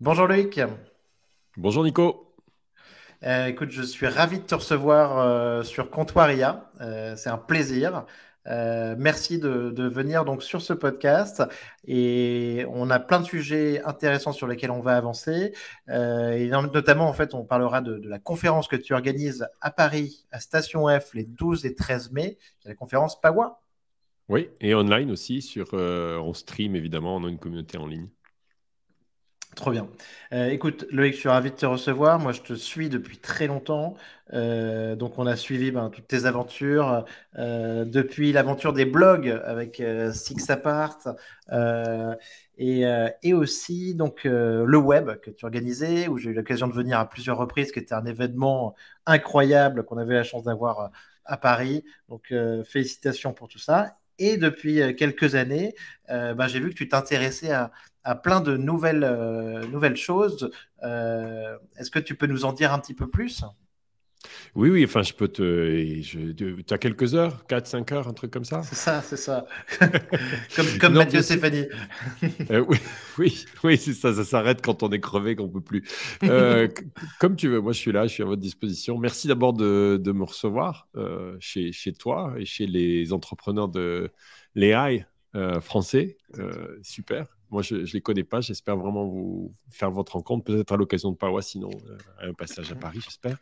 Bonjour Loïc. Bonjour Nico. Euh, écoute, je suis ravi de te recevoir euh, sur Comptoiria. Euh, c'est un plaisir. merci de, venir donc sur ce podcast et on a plein de sujets intéressants sur lesquels on va avancer et notamment en fait on parlera de, la conférence que tu organises à Paris à Station F les 12 et 13 mai la conférence PAWA. Oui et online aussi sur on stream évidemment on a une communauté en ligne. Trop bien. Euh, écoute, Loïc, je suis ravi de te recevoir. Moi, je te suis depuis très longtemps. Euh, donc, on a suivi ben, toutes tes aventures, euh, depuis l'aventure des blogs avec Six Apart, et, et, aussi donc le web que tu organisais, où j'ai eu l'occasion de venir à plusieurs reprises, qui était un événement incroyable qu'on avait la chance d'avoir à Paris. Donc, félicitations pour tout ça. Et depuis euh, quelques années, euh, ben, j'ai vu que tu t'intéressais à, à, plein de nouvelles euh, choses. Est-ce que tu peux nous en dire un petit peu plus oui, oui, enfin, je peux te. Tu as quelques heures 4, 5 heures, un truc comme ça C'est ça, c'est ça. comme, Mathieu Stéphanie. Euh, oui, oui, oui ça, ça s'arrête quand on est crevé, qu'on ne peut plus. Euh, comme tu veux, moi je suis là, je suis à votre disposition. Merci d'abord de, me recevoir euh, chez, chez, toi et chez les entrepreneurs de l'AI français. super. Moi, je ne les connais pas. J'espère vraiment vous faire votre rencontre, peut-être à l'occasion de Parois, sinon euh, à un passage à Paris, j'espère.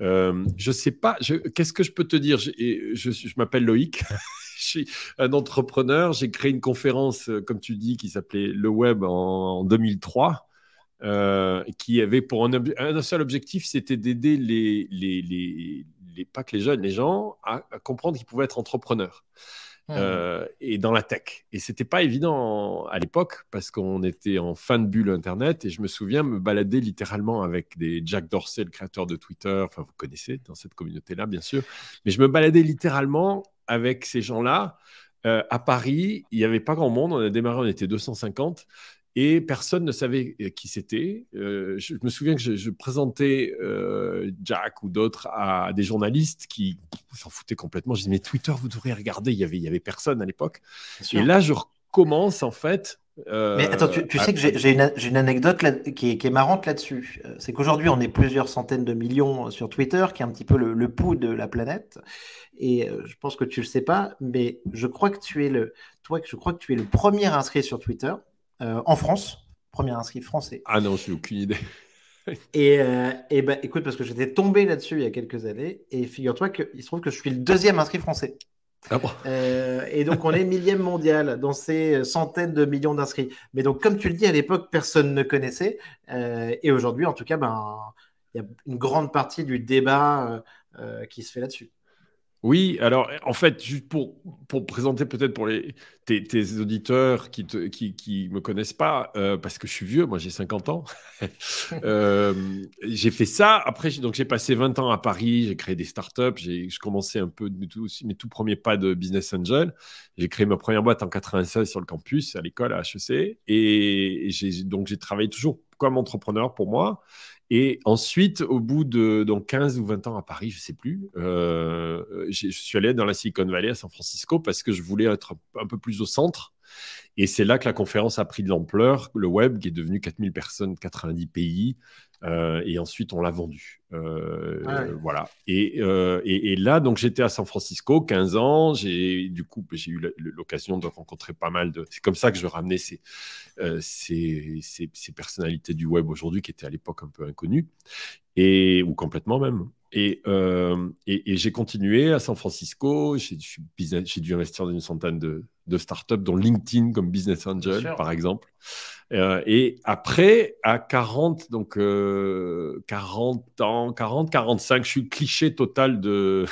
Euh, je ne sais pas. Qu'est-ce que je peux te dire euh, Je, m'appelle Loïc. je suis un entrepreneur. J'ai créé une conférence, comme tu dis, qui s'appelait Le Web en, 2003. qui avait pour un, seul objectif, c'était d'aider les, les, les, les, pas les jeunes, les gens à comprendre qu'ils pouvaient être entrepreneurs. Ah, euh, et dans la tech. Et c'était pas évident à l'époque parce qu'on était en fin de bulle Internet et je me souviens me balader littéralement avec des Jack Dorsey, le créateur de Twitter. Enfin, vous connaissez dans cette communauté-là, bien sûr. Mais je me baladais littéralement avec ces gens-là. Euh, à Paris, il n'y avait pas grand monde. On a démarré, on était 250 et personne ne savait euh, qui c'était. Euh, je, me souviens que je, présentais euh, Jack ou d'autres à, des journalistes qui s'en foutaient complètement. Je disais, mais Twitter, vous devriez regarder, il y avait, il y avait personne à l'époque. Et là, je recommence en fait. mais attends, tu, sais que j'ai une, anecdote qui, est, marrante là-dessus. C'est qu'aujourd'hui, on est plusieurs centaines de millions sur Twitter, qui est un petit peu le, pouls de la planète. Et je pense que tu le sais pas, mais je crois que tu es le, toi, je crois que tu es le premier inscrit sur Twitter. Euh, en France. Premier inscrit français. Ah non, n'ai aucune idée. et, euh, et bah, écoute, parce que j'étais tombé là-dessus il y a quelques années, et figure-toi qu'il se trouve que je suis le deuxième inscrit français. Ah euh, et donc on est millième mondial dans ces centaines de millions d'inscrits. Mais donc comme tu le dis, à l'époque, personne ne connaissait. et aujourd'hui, en tout cas, ben, il y a une grande partie du débat qui se fait là-dessus. Oui, alors en fait, juste pour, pour présenter peut-être pour les, tes, auditeurs qui ne qui, me connaissent pas, euh, parce que je suis vieux, moi j'ai 50 ans, euh, j'ai fait ça. Après, donc j'ai passé 20 ans à Paris, j'ai créé des startups, j'ai commencé un peu mes tout, mes tout premiers pas de business angel. J'ai créé ma première boîte en 96 sur le campus, à l'école, à HEC. et donc j'ai travaillé toujours comme entrepreneur pour moi. Et ensuite, au bout de 15 ou 20 ans à Paris, je ne sais plus, euh, je suis allé dans la Silicon Valley à San Francisco parce que je voulais être un peu plus au centre et c'est là que la conférence a pris de l'ampleur, le web qui est devenu 4000 personnes, 90 pays, euh, et ensuite on l'a vendu. Euh, ah voilà. Euh, et, là, donc j'étais à San Francisco, 15 ans, du coup j'ai eu l'occasion de rencontrer pas mal de. C'est comme ça que je ramenais ces, ces personnalités du web aujourd'hui qui étaient à l'époque un peu inconnues et ou complètement même. Euh, et, j'ai continué à San Francisco. J'ai dû investir dans une centaine de, startups, dont LinkedIn comme Business Angel, par exemple. Euh, et après, à 40, donc 40 euh, ans, 40, 45, je suis le cliché total de,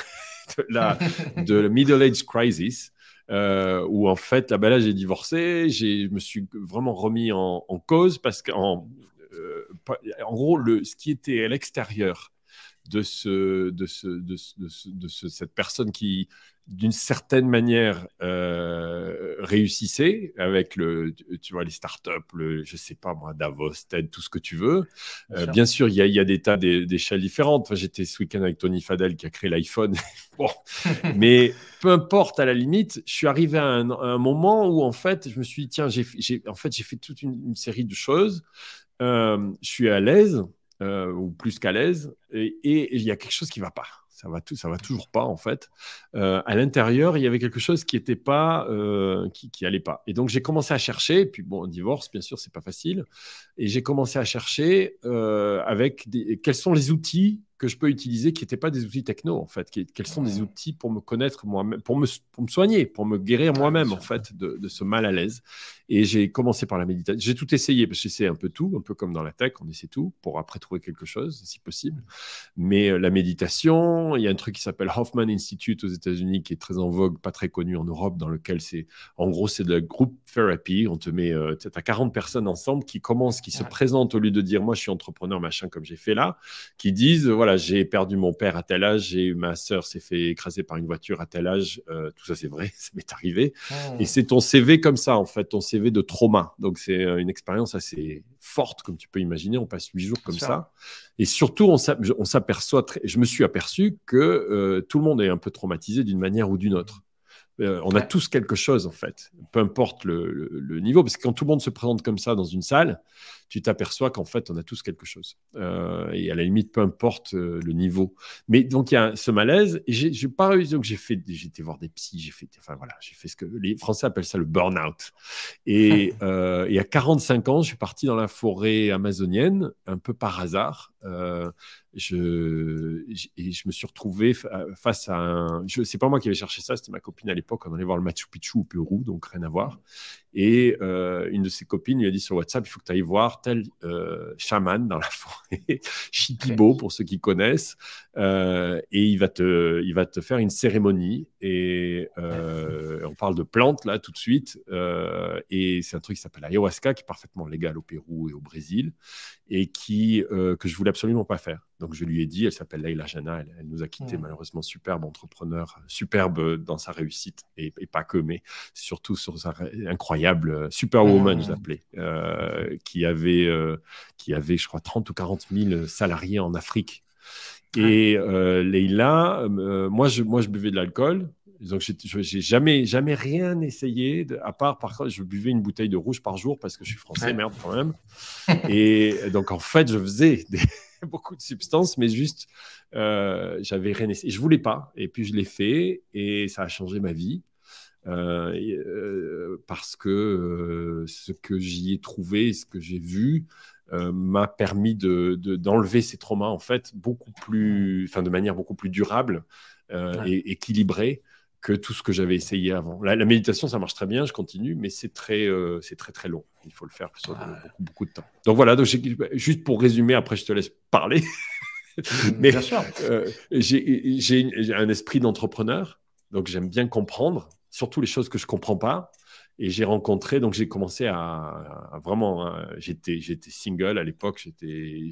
la, de middle age crisis. où en fait, là, là j'ai divorcé, je me suis vraiment remis en, cause parce qu'en en gros, le, ce qui était à l'extérieur de, ce, de, ce, de, cette personne qui, d'une certaine manière, euh, réussissait avec le, tu vois, les startups, le, je sais pas moi, Davos, TED, tout ce que tu veux. bien euh, sûr, il y a, y a, des tas d'échelles différentes. J'étais ce week-end avec Tony Fadel qui a créé l'iPhone. mais peu importe, à la limite, je suis arrivé à un, moment où en fait, je me suis dit, tiens, j'ai en fait, j'ai fait toute une, série de choses. Euh, je suis à l'aise euh, ou plus qu'à l'aise, et, il y a quelque chose qui ne va pas. Ça va, tout, ça va toujours pas en fait. Euh, à l'intérieur, il y avait quelque chose qui n'était pas, euh, qui, allait pas. Et donc j'ai commencé à chercher. puis bon, divorce, bien sûr, c'est pas facile. Et j'ai commencé à chercher avec quels sont les outils que je peux utiliser qui n'étaient pas des outils techno, en fait. quels sont des outils pour me connaître moi-même, pour me, pour me soigner, pour me guérir ah, moi-même, en fait, de, de, ce mal à l'aise. Et j'ai commencé par la méditation. J'ai tout essayé, parce que c'est un peu tout, un peu comme dans la tech, on essaie tout pour après trouver quelque chose, si possible. Mais euh, la méditation, il y a un truc qui s'appelle Hoffman Institute aux États-Unis, qui est très en vogue, pas très connu en Europe, dans lequel c'est, en gros, c'est de la group therapy. On te met, euh, à 40 personnes ensemble qui commencent, qui se présentent au lieu de dire, moi, je suis entrepreneur, machin, comme j'ai fait là, qui disent, voilà, j'ai perdu mon père à tel âge, ma sœur s'est fait écraser par une voiture à tel âge. Euh, tout ça, c'est vrai, ça m'est arrivé. Et ah. c'est ton CV comme ça, en fait, ton CV de trauma. Donc, c'est euh, une expérience assez forte, comme tu peux imaginer. On passe huit jours comme ça. Et surtout, on s'aperçoit, je me suis aperçu que euh, tout le monde est un peu traumatisé d'une manière ou d'une autre. on a tous quelque chose en fait, peu importe le, le, niveau, parce que quand tout le monde se présente comme ça dans une salle, tu t'aperçois qu'en fait, on a tous quelque chose. Euh, et à la limite, peu importe euh, le niveau. Mais donc, il y a ce malaise. Et j'ai pas réussi. Donc, j'ai fait, j'étais voir des psys, j'ai fait, enfin voilà, j'ai fait ce que les Français appellent ça le burn-out. Et, il y a 45 ans, je suis parti dans la forêt amazonienne, un peu par hasard. Euh, je, et je me suis retrouvé face à un. C'est pas moi qui avais cherché ça, c'était ma copine à l'époque. On allait voir le Machu Picchu au Pérou, donc rien à voir. Et euh, une de ses copines lui a dit sur WhatsApp, il faut que tu ailles voir tel euh, chaman dans la forêt, Chiquibo pour ceux qui connaissent, euh, et il va, te, il va te faire une cérémonie. Et on parle de plantes là tout de suite, et c'est un truc qui s'appelle ayahuasca, qui est parfaitement légal au Pérou et au Brésil, et qui, que je voulais absolument pas faire. Donc je lui ai dit, elle s'appelle Leila Jana, elle, nous a quitté malheureusement, superbe entrepreneur, superbe dans sa réussite, et, et pas que, mais surtout sur sa incroyable euh, Superwoman, je ah. l'appelais, euh, qui, avait, euh, qui avait, je crois, 30 ou 40 000 salariés en Afrique. Et ah. euh, moi, je, moi, je buvais de l'alcool. Donc, j'ai jamais, jamais rien essayé, à part, par contre, je buvais une bouteille de rouge par jour parce que je suis français, merde, quand même. Et donc, en fait, je faisais beaucoup de substances, mais juste, j'avais rien essayé. Je voulais pas. Et puis, je l'ai fait et ça a changé ma vie. Euh, euh, parce que euh, ce que j'y ai trouvé, ce que j'ai vu, m'a permis d'enlever de, ces traumas en fait beaucoup plus, enfin de manière beaucoup plus durable et équilibrée que tout ce que j'avais essayé avant. La, méditation, ça marche très bien, je continue, mais c'est très, c'est très très long. Il faut le faire sur ah. beaucoup, beaucoup, de temps. Donc voilà, donc juste pour résumer, après je te laisse parler. mais j'ai un esprit d'entrepreneur, donc j'aime bien comprendre surtout les choses que je comprends pas. Et j'ai rencontré, donc j'ai commencé à, vraiment, hein, j'étais, j'étais single à l'époque, j'étais,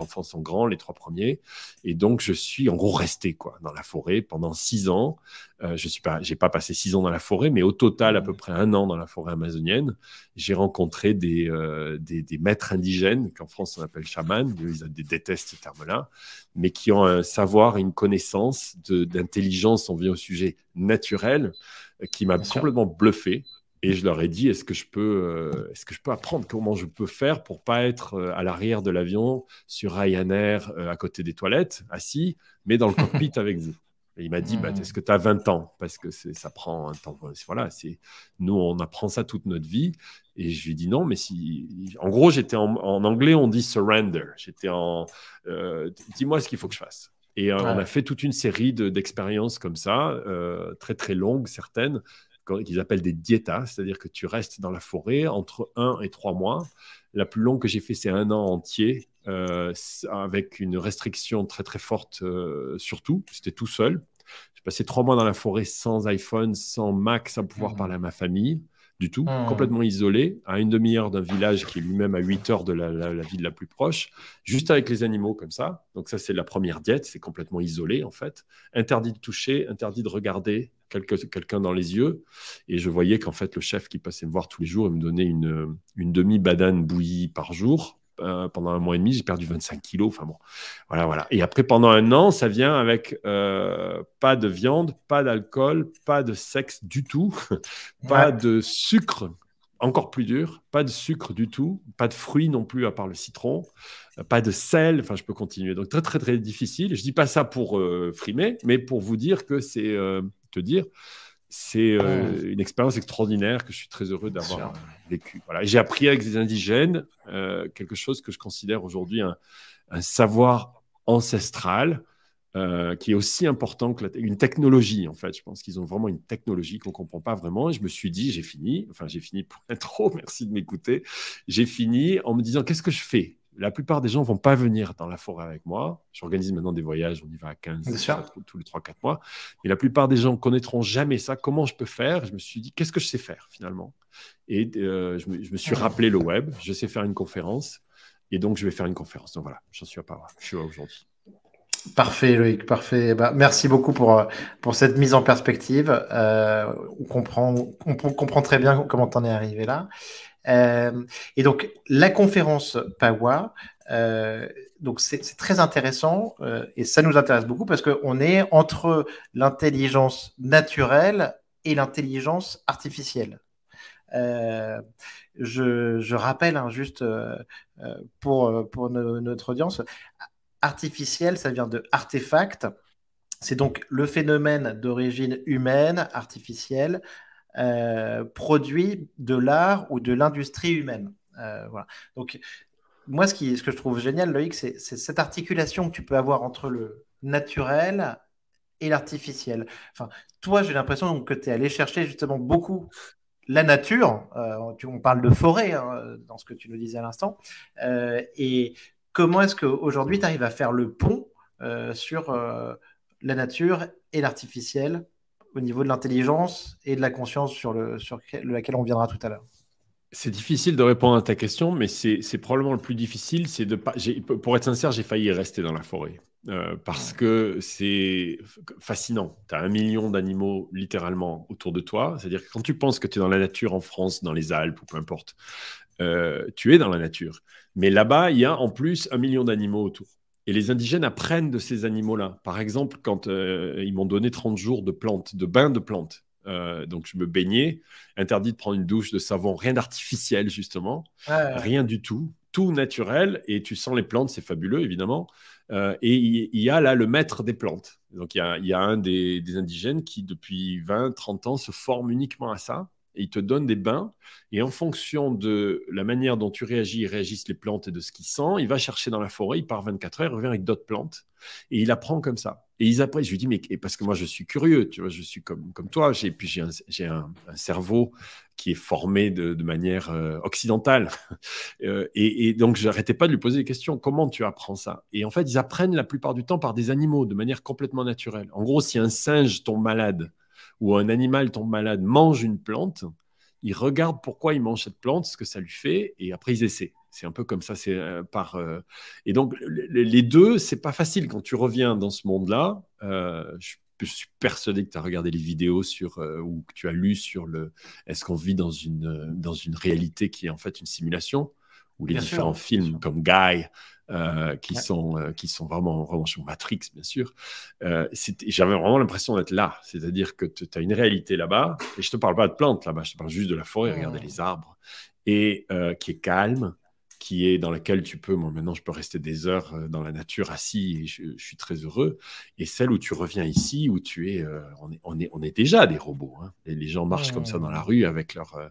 enfants sont grands, les trois premiers. Et donc, je suis en gros resté quoi, dans la forêt pendant six ans. Euh, je suis pas, j'ai pas passé six ans dans la forêt, mais au total, à peu près un an dans la forêt amazonienne. J'ai rencontré des, euh, des, maîtres indigènes, qu'en France on appelle chamans, ils détestent ce terme-là, mais qui ont un savoir une connaissance d'intelligence, on vient au sujet naturel, qui m'a simplement bluffé. Et je leur ai dit, est-ce que je peux, euh, est-ce que je peux apprendre comment je peux faire pour pas être euh, à l'arrière de l'avion sur Ryanair euh, à côté des toilettes, assis, mais dans le cockpit avec vous. Et il m'a dit, bah, hmm. est-ce que tu as 20 ans Parce que ça prend un temps. Voilà, c'est nous, on apprend ça toute notre vie. Et je lui ai dit non, mais si. En gros, j'étais en, en, anglais, on dit surrender. J'étais en. Dis-moi ce qu'il faut que je fasse. Et euh, on a fait toute une série d'expériences comme ça, euh, très très longues, certaines, qu'ils appellent des diétas, c'est-à-dire que tu restes dans la forêt entre un et trois mois. La plus longue que j'ai fait, c'est un an entier, euh, avec une restriction très très forte surtout. C'était tout seul. J'ai passé trois mois dans la forêt sans iPhone, sans Mac, sans pouvoir mmh. parler à ma famille du tout, hmm. complètement isolé, à une demi-heure d'un village qui est lui-même à 8 heures de la, ville la plus proche, juste avec les animaux comme ça. Donc ça, c'est la première diète, c'est complètement isolé en fait. Interdit de toucher, interdit de regarder quelqu'un dans les yeux. Et je voyais qu'en fait, le chef qui passait me voir tous les jours, il me donnait une, une demi-badane bouillie par jour euh, pendant un mois et demi, j'ai perdu 25 kilos. Enfin bon, voilà, voilà. Et après, pendant un an, ça vient avec euh, pas de viande, pas d'alcool, pas de sexe du tout, pas de sucre, encore plus dur, pas de sucre du tout, pas de fruits non plus à part le citron, euh, pas de sel. Enfin, je peux continuer. Donc très très très difficile. Je dis pas ça pour frimer, mais pour vous dire que c'est te dire c'est euh, une expérience extraordinaire que je suis très heureux d'avoir vécue. J'ai appris avec des indigènes euh, quelque chose que je considère aujourd'hui un, savoir ancestral euh, qui est aussi important que technologie en fait. Je pense qu'ils ont vraiment une technologie qu'on ne comprend pas vraiment. je me suis dit, j'ai fini. Enfin, j'ai fini pour l'intro. Merci de m'écouter. J'ai fini en me disant, qu'est-ce que je fais la plupart des gens vont pas venir dans la forêt avec moi. J'organise maintenant des voyages, on y va à 15, tous les 3-4 mois. Et la plupart des gens connaîtront jamais ça. Comment je peux faire Je me suis dit, qu'est-ce que je sais faire finalement Et euh, je, me, suis rappelé le web, je sais faire une conférence, et donc je vais faire une conférence. Donc voilà, j'en suis à part. je suis aujourd'hui. Parfait Loïc, parfait. Eh ben, merci beaucoup pour, euh, pour cette mise en perspective. Euh, on, comprend, comprend très bien comment tu en es arrivé là. Euh, et donc, la conférence PAWA, euh, donc c'est très intéressant euh, et ça nous intéresse beaucoup parce qu'on est entre l'intelligence naturelle et l'intelligence artificielle. je, rappelle hein, juste pour, pour notre audience, artificielle, ça vient de artefact. C'est donc le phénomène d'origine humaine, artificielle, euh, produit de l'art ou de l'industrie humaine. Euh, voilà. Donc, moi, ce, qui, ce que je trouve génial, Loïc, c'est cette articulation que tu peux avoir entre le naturel et l'artificiel. Enfin, toi, j'ai l'impression que tu es allé chercher justement beaucoup la nature. Euh, on parle de forêt hein, dans ce que tu nous disais à l'instant. et comment est-ce qu'aujourd'hui, tu arrives à faire le pont sur la nature et l'artificiel au niveau de l'intelligence et de la conscience sur, le, sur laquelle on viendra tout à l'heure c'est difficile de répondre à ta question, mais c'est probablement le plus difficile. C'est de pas, pour être sincère, j'ai failli rester dans la forêt euh, parce que c'est fascinant. Tu as un million d'animaux littéralement autour de toi. C'est-à-dire que quand tu penses que tu es dans la nature en France, dans les Alpes ou peu importe, euh, tu es dans la nature. Mais là-bas, il y a en plus un million d'animaux autour. Et les indigènes apprennent de ces animaux-là. Par exemple, quand euh, ils m'ont donné 30 jours de plantes, de bains de plantes, euh, donc je me baignais, interdit de prendre une douche, de savon, rien d'artificiel justement, rien du tout, tout naturel, et tu sens les plantes, c'est fabuleux évidemment. Euh, et il y, a là le maître des plantes. Donc il y a, un des, des indigènes qui depuis 20-30 ans se forme uniquement à ça il te donne des bains. Et en fonction de la manière dont tu réagis, réagissent les plantes et de ce qu'ils sent, Il va chercher dans la forêt, il part 24 heures, il revient avec d'autres plantes. Et il apprend comme ça. Et ils apprennent. Je lui dis, mais parce que moi, je suis curieux, tu vois, je suis comme, comme toi. Et puis, j'ai un, cerveau qui est formé de, manière euh, occidentale. Euh, et, et, donc, j'arrêtais pas de lui poser des questions. Comment tu apprends ça Et en fait, ils apprennent la plupart du temps par des animaux, de manière complètement naturelle. En gros, si un singe tombe malade, où un animal tombe malade, mange une plante, il regarde pourquoi il mange cette plante, ce que ça lui fait, et après il essaie. C'est un peu comme ça, c'est euh, par. Euh, et donc les deux, c'est pas facile quand tu reviens dans ce monde-là. Euh, je, suis persuadé que tu as regardé les vidéos sur ou que tu as lu sur le. Est-ce qu'on vit dans une dans une réalité qui est en fait une simulation ou les différents films comme Guy. Euh, euh, qui, sont, qui sont vraiment, sur Matrix, bien sûr. Euh, j'avais vraiment l'impression d'être là. C'est-à-dire que tu as une réalité là-bas, et je ne te parle pas de plantes là-bas, je te parle juste de la forêt, regardez les arbres, et qui est calme, qui est dans laquelle tu peux, moi maintenant je peux rester des heures euh, dans la nature assis et je, suis très heureux, et celle où tu reviens ici, où tu es, euh, on, est, on, est, déjà des robots. Et hein. les gens marchent comme ça dans la rue avec leur, euh,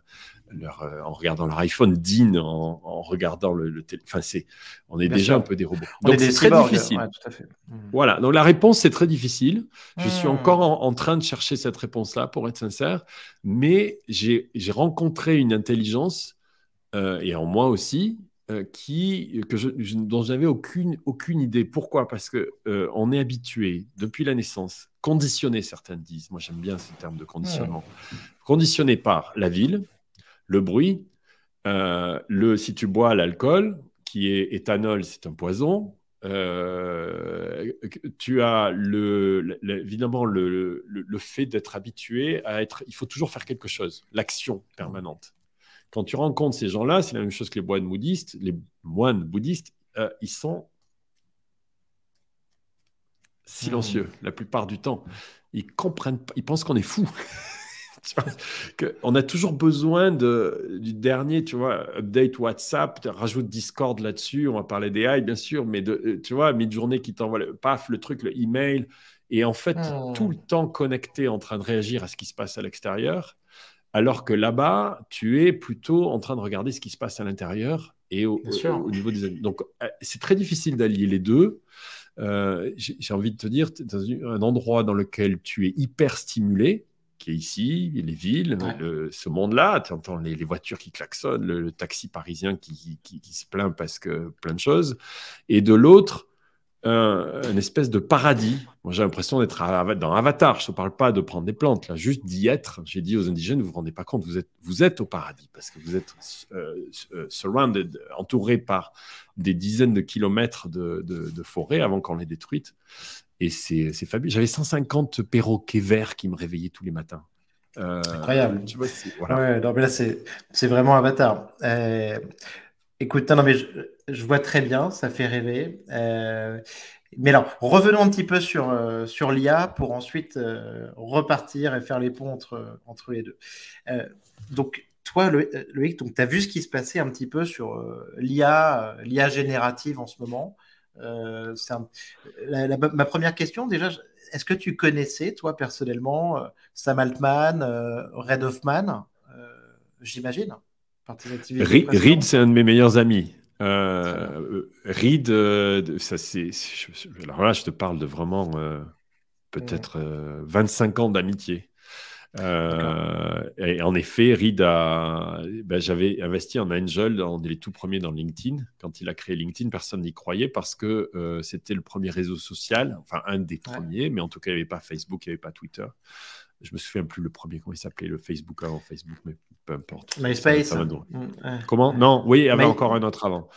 leur, en regardant leur iPhone, dîne en, regardant le, téléphone. Enfin, on est déjà un peu des robots. donc c'est très difficile. Mmh. Voilà, donc la réponse c'est très difficile. Je suis mmh. encore en, train de chercher cette réponse-là, pour être sincère, mais j'ai rencontré une intelligence. et en moi aussi, euh, dont qui, je, n'avais aucune, aucune idée. Pourquoi Parce que euh, on est habitué depuis la naissance, conditionné, certains disent. Moi, j'aime bien ce terme de conditionnement. Conditionné par la ville, le bruit, euh, le si tu bois l'alcool, qui est éthanol, c'est un poison. tu as le, évidemment le fait d'être habitué à être. Il faut toujours faire quelque chose, l'action permanente. Quand tu rencontres ces gens-là, c'est la même chose que les moines bouddhistes. Les moines bouddhistes, euh, ils sont silencieux hmm. la plupart du temps. Ils comprennent, ils pensent qu'on est fou. que on a toujours besoin de, du dernier, tu vois, update WhatsApp, rajoute Discord là-dessus, on va parler des bien sûr, mais de, euh, tu vois, mid-journée qui t'envoie le paf, le truc, le email, et en fait, hmm. tout le temps connecté en train de réagir à ce qui se passe à l'extérieur. Alors que là-bas, tu es plutôt en train de regarder ce qui se passe à l'intérieur et au, niveau des Donc, euh, c'est très difficile d'allier les deux. Euh, j'ai envie de te dire, dans un endroit dans lequel tu es hyper stimulé, qui est ici, les villes, ce monde-là. Tu entends les, voitures qui klaxonnent, le, taxi parisien qui, qui, qui, se plaint parce que plein de choses. Et de l'autre, une espèce de paradis. Moi, j'ai l'impression d'être dans Avatar. Je ne parle pas de prendre des plantes, là, juste d'y être. J'ai dit aux indigènes, vous vous rendez pas compte, vous êtes, vous êtes au paradis parce que vous êtes euh, euh, surrounded, entouré par des dizaines de kilomètres de, forêt avant qu'on les détruite. Et c'est fabuleux. J'avais 150 perroquets verts qui me réveillaient tous les matins. Euh, Incroyable. Tu vois, voilà. là, c'est vraiment Avatar. Écoute, non, mais je, vois très bien, ça fait rêver. Euh, mais alors, revenons un petit peu sur, euh, sur l'IA pour ensuite euh, repartir et faire les ponts entre, les deux. donc, toi, Loïc, tu as vu ce qui se passait un petit peu sur l'IA, l'IA générative en ce moment. ma première question, déjà, est-ce que tu connaissais, toi, personnellement, Sam Altman, Red Hoffman J'imagine. Reed, c'est un de mes meilleurs amis. Euh, euh Reed, euh, ça c'est. Alors là, je te parle de vraiment euh, peut-être 25 ans d'amitié. et en effet, Reed a. Ben, j'avais investi en Angel, on est les tout premiers dans LinkedIn. Quand il a créé LinkedIn, personne n'y croyait parce que c'était le premier réseau social, enfin un des premiers, mais en tout cas, il n'y avait pas Facebook, il n'y avait pas Twitter je me souviens plus le premier, comment il s'appelait, le Facebook avant Facebook, mais peu importe. MySpace. Mm, Comment Non, oui, il y avait encore un autre avant.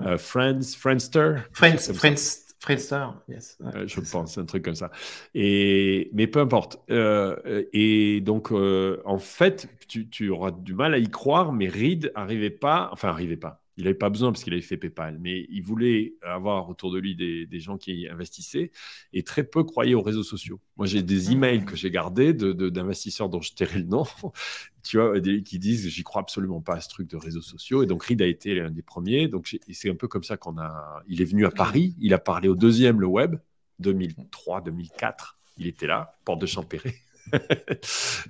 Euh, Friends, Friendster. Friendster, yes. Euh, je pense, un truc comme ça. Et, mais peu importe. Euh, et donc, en fait, tu, tu, auras du mal à y croire, mais Reed n'arrivait pas, enfin, n'arrivait pas. Il n'avait pas besoin parce qu'il avait fait PayPal, mais il voulait avoir autour de lui des, gens qui investissaient et très peu croyaient aux réseaux sociaux. Moi, j'ai des ah. emails que j'ai gardés d'investisseurs de, dont je tairai le nom, tu vois, qui disent j'y crois absolument pas à ce truc de réseaux sociaux. Et donc, Reed a été l'un des premiers. Donc, c'est un peu comme ça qu'on a. Il est venu à Paris, il a parlé au deuxième, le web, 2003, 2004. Il était là, porte de Champéret.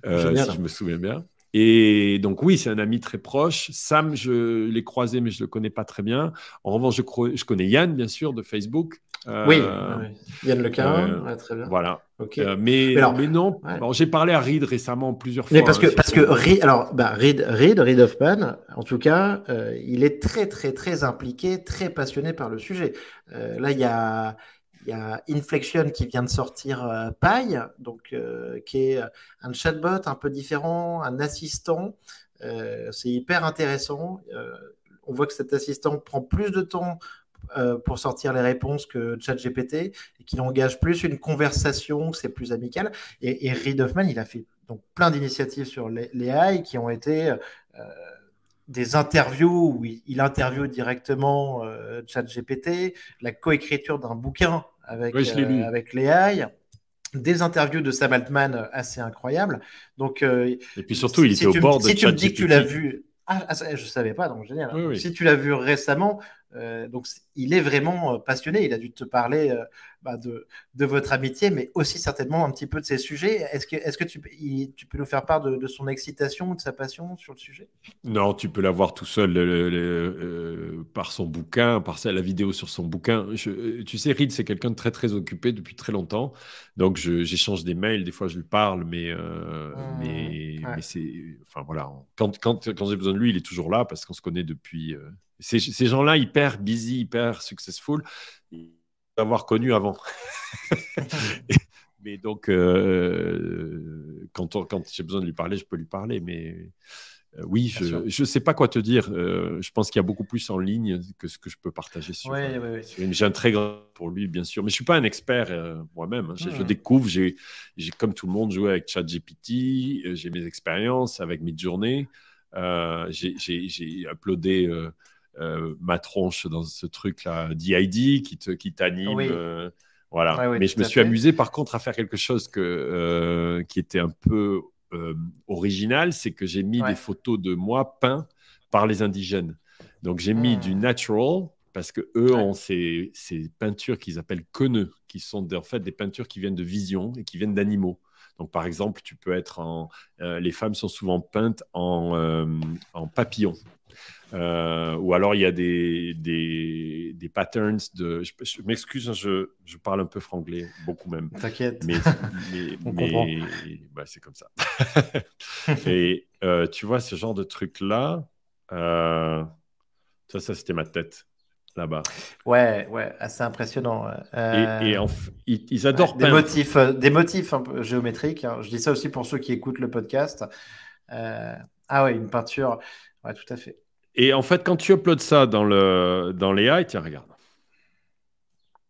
Euh, si je me souviens bien. Et donc oui, c'est un ami très proche. Sam, je l'ai croisé, mais je ne le connais pas très bien. En revanche, je, connais Yann, bien sûr, de Facebook. Euh, oui, Yann Lequin, euh, très bien. Voilà. Euh, mais, alors, mais, non, j'ai parlé à Reed récemment plusieurs fois. Mais parce que, hein, parce que alors, bah, Reed, Reed, Reed Hoffman, en tout cas, il est très, très, très impliqué, très passionné par le sujet. là, il y a il y a Inflection qui vient de sortir euh, Pi, donc, euh, qui est euh, un chatbot un peu différent, un assistant. Euh, c'est hyper intéressant. on voit que cet assistant prend plus de temps pour sortir les réponses que ChatGPT et qu'il engage plus une conversation, c'est plus amical. Et, et, Reid Hoffman, il a fait donc, plein d'initiatives sur les, AI qui ont été des interviews où il, interviewe directement ChatGPT, la coécriture d'un bouquin avec, oui, euh, Des interviews de Sam Altman euh, assez incroyables. Donc, euh, Et puis surtout, il était au bord de Si tu me dis que tu l'as vu. Ah, ah je savais pas, donc génial. Hein. Si tu l'as vu récemment, donc il est vraiment passionné. Il a dû te parler bah, de, de, votre amitié, mais aussi certainement un petit peu de ses sujets. Est-ce que, est que tu, peux nous faire part de, son excitation ou de sa passion sur le sujet Non, tu peux la voir tout seul euh, par son bouquin, par la vidéo sur son bouquin. Euh, tu sais, Reed, c'est quelqu'un de très très occupé depuis très longtemps. Donc j'échange des mails, des fois je lui parle, mais, euh, mmh, mais, c'est. Enfin voilà, quand, quand, quand j'ai besoin de lui, il est toujours là parce qu'on se connaît depuis. ces gens-là, hyper busy, hyper successful, avoir connu avant. mais donc, euh, euh, quand, quand j'ai besoin de lui parler, je peux lui parler. Mais euh, oui, je ne sais pas quoi te dire. je pense qu'il y a beaucoup plus en ligne que ce que je peux partager sur. Ouais, ouais, j'ai un très grand pour lui, bien sûr. Mais je suis pas un expert moi-même. Hein. Je hmm. découvre. J'ai, comme tout le monde, joué avec ChatGPT. J'ai mes expériences avec mes journées. j'ai, uploadé euh, ma tronche dans ce truc-là, DID, qui, qui t'anime. Euh, voilà. Mais je me suis amusé par contre à faire quelque chose que, euh, qui était un peu original, c'est que j'ai mis des photos de moi peints par les indigènes. Donc j'ai mis du hmm. natural parce que eux ont ces, peintures qu'ils appellent queneux, qui sont en fait des peintures qui viennent de visions et qui viennent d'animaux. Donc par exemple, tu peux être en, les femmes sont souvent peintes en, en papillon. Euh, ou alors il y a des, des, patterns de. Je, m'excuse, hein, je, je, parle un peu franglais, beaucoup même. T'inquiète. Mais, On comprend bah, c'est comme ça. et euh, tu vois, ce genre de truc-là, euh, ça, ça c'était ma tête là-bas. Ouais, ouais, assez impressionnant. Et, ils, adorent des motifs, des motifs un peu géométriques. Hein. Je dis ça aussi pour ceux qui écoutent le podcast. Ah ouais, une peinture. Ouais, tout à fait. Et en fait, quand tu uploads ça dans, le, dans l'AI, tiens, regarde.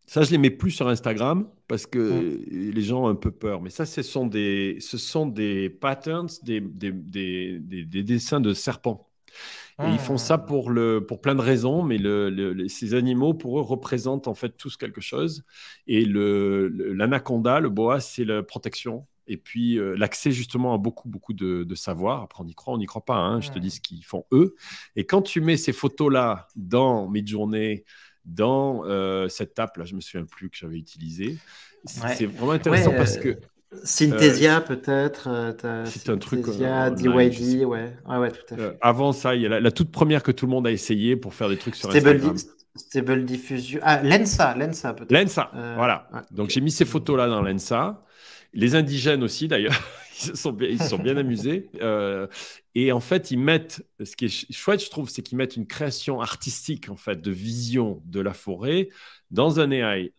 Ça, je les mets plus sur Instagram parce que mm. les gens ont un peu peur. Mais ça, ce sont des, ce sont des patterns, des, des, des, dessins de serpents. Et ils font ça ah. pour, le, pour plein de raisons, mais le, ces animaux, pour eux, représentent en fait tous quelque chose. Et l'anaconda, le, boa, c'est la protection. Et puis euh, l'accès justement à beaucoup, beaucoup de, de, savoir. Après, on y croit, on n'y croit pas. Hein, je te dis ce qu'ils font eux. Et quand tu mets ces photos-là dans journées, dans euh, cette table là, je me souviens plus que j'avais utilisé c'est vraiment intéressant parce que. Euh, Synthesia peut-être. c'est un truc. Synthesia, DYD, ouais. Ah ouais, tout à fait. avant ça, il y a la, toute première que tout le monde a essayé pour faire des trucs sur Stable Stable Diffusion. Ah, Lensa, Lensa peut-être. Lensa, voilà. Donc j'ai mis ces photos-là dans Lensa. Les indigènes aussi, d'ailleurs. Ils, sont, sont bien amusés. Euh, et en fait, ils mettent, ce qui est chouette, je trouve, c'est qu'ils mettent une création artistique, en fait, de vision de la forêt dans un AI.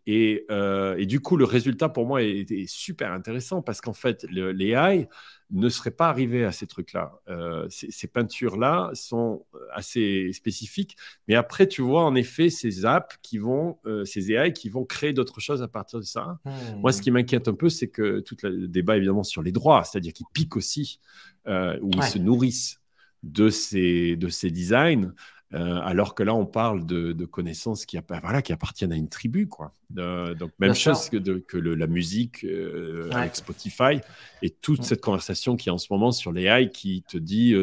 Euh, et, du coup, le résultat, pour moi, est, super intéressant parce qu'en fait, le, l'AI, ne serait pas arrivé à ces trucs-là. Euh, ces, peintures-là sont euh, assez spécifiques, mais après, tu vois en effet ces apps qui vont, euh, ces AI qui vont créer d'autres choses à partir de ça. Moi, ce hmm. qui m'inquiète un peu, c'est que tout le débat évidemment sur les droits, c'est-à-dire qu'ils piquent aussi, ou se nourrissent de ces, de ces designs. Euh, alors que là, on parle de, connaissances qui, qui, appartiennent à une tribu. Euh, donc, même chose que, la musique euh, avec Spotify et toute mm. cette conversation qui est en ce moment sur l'AI qui te dit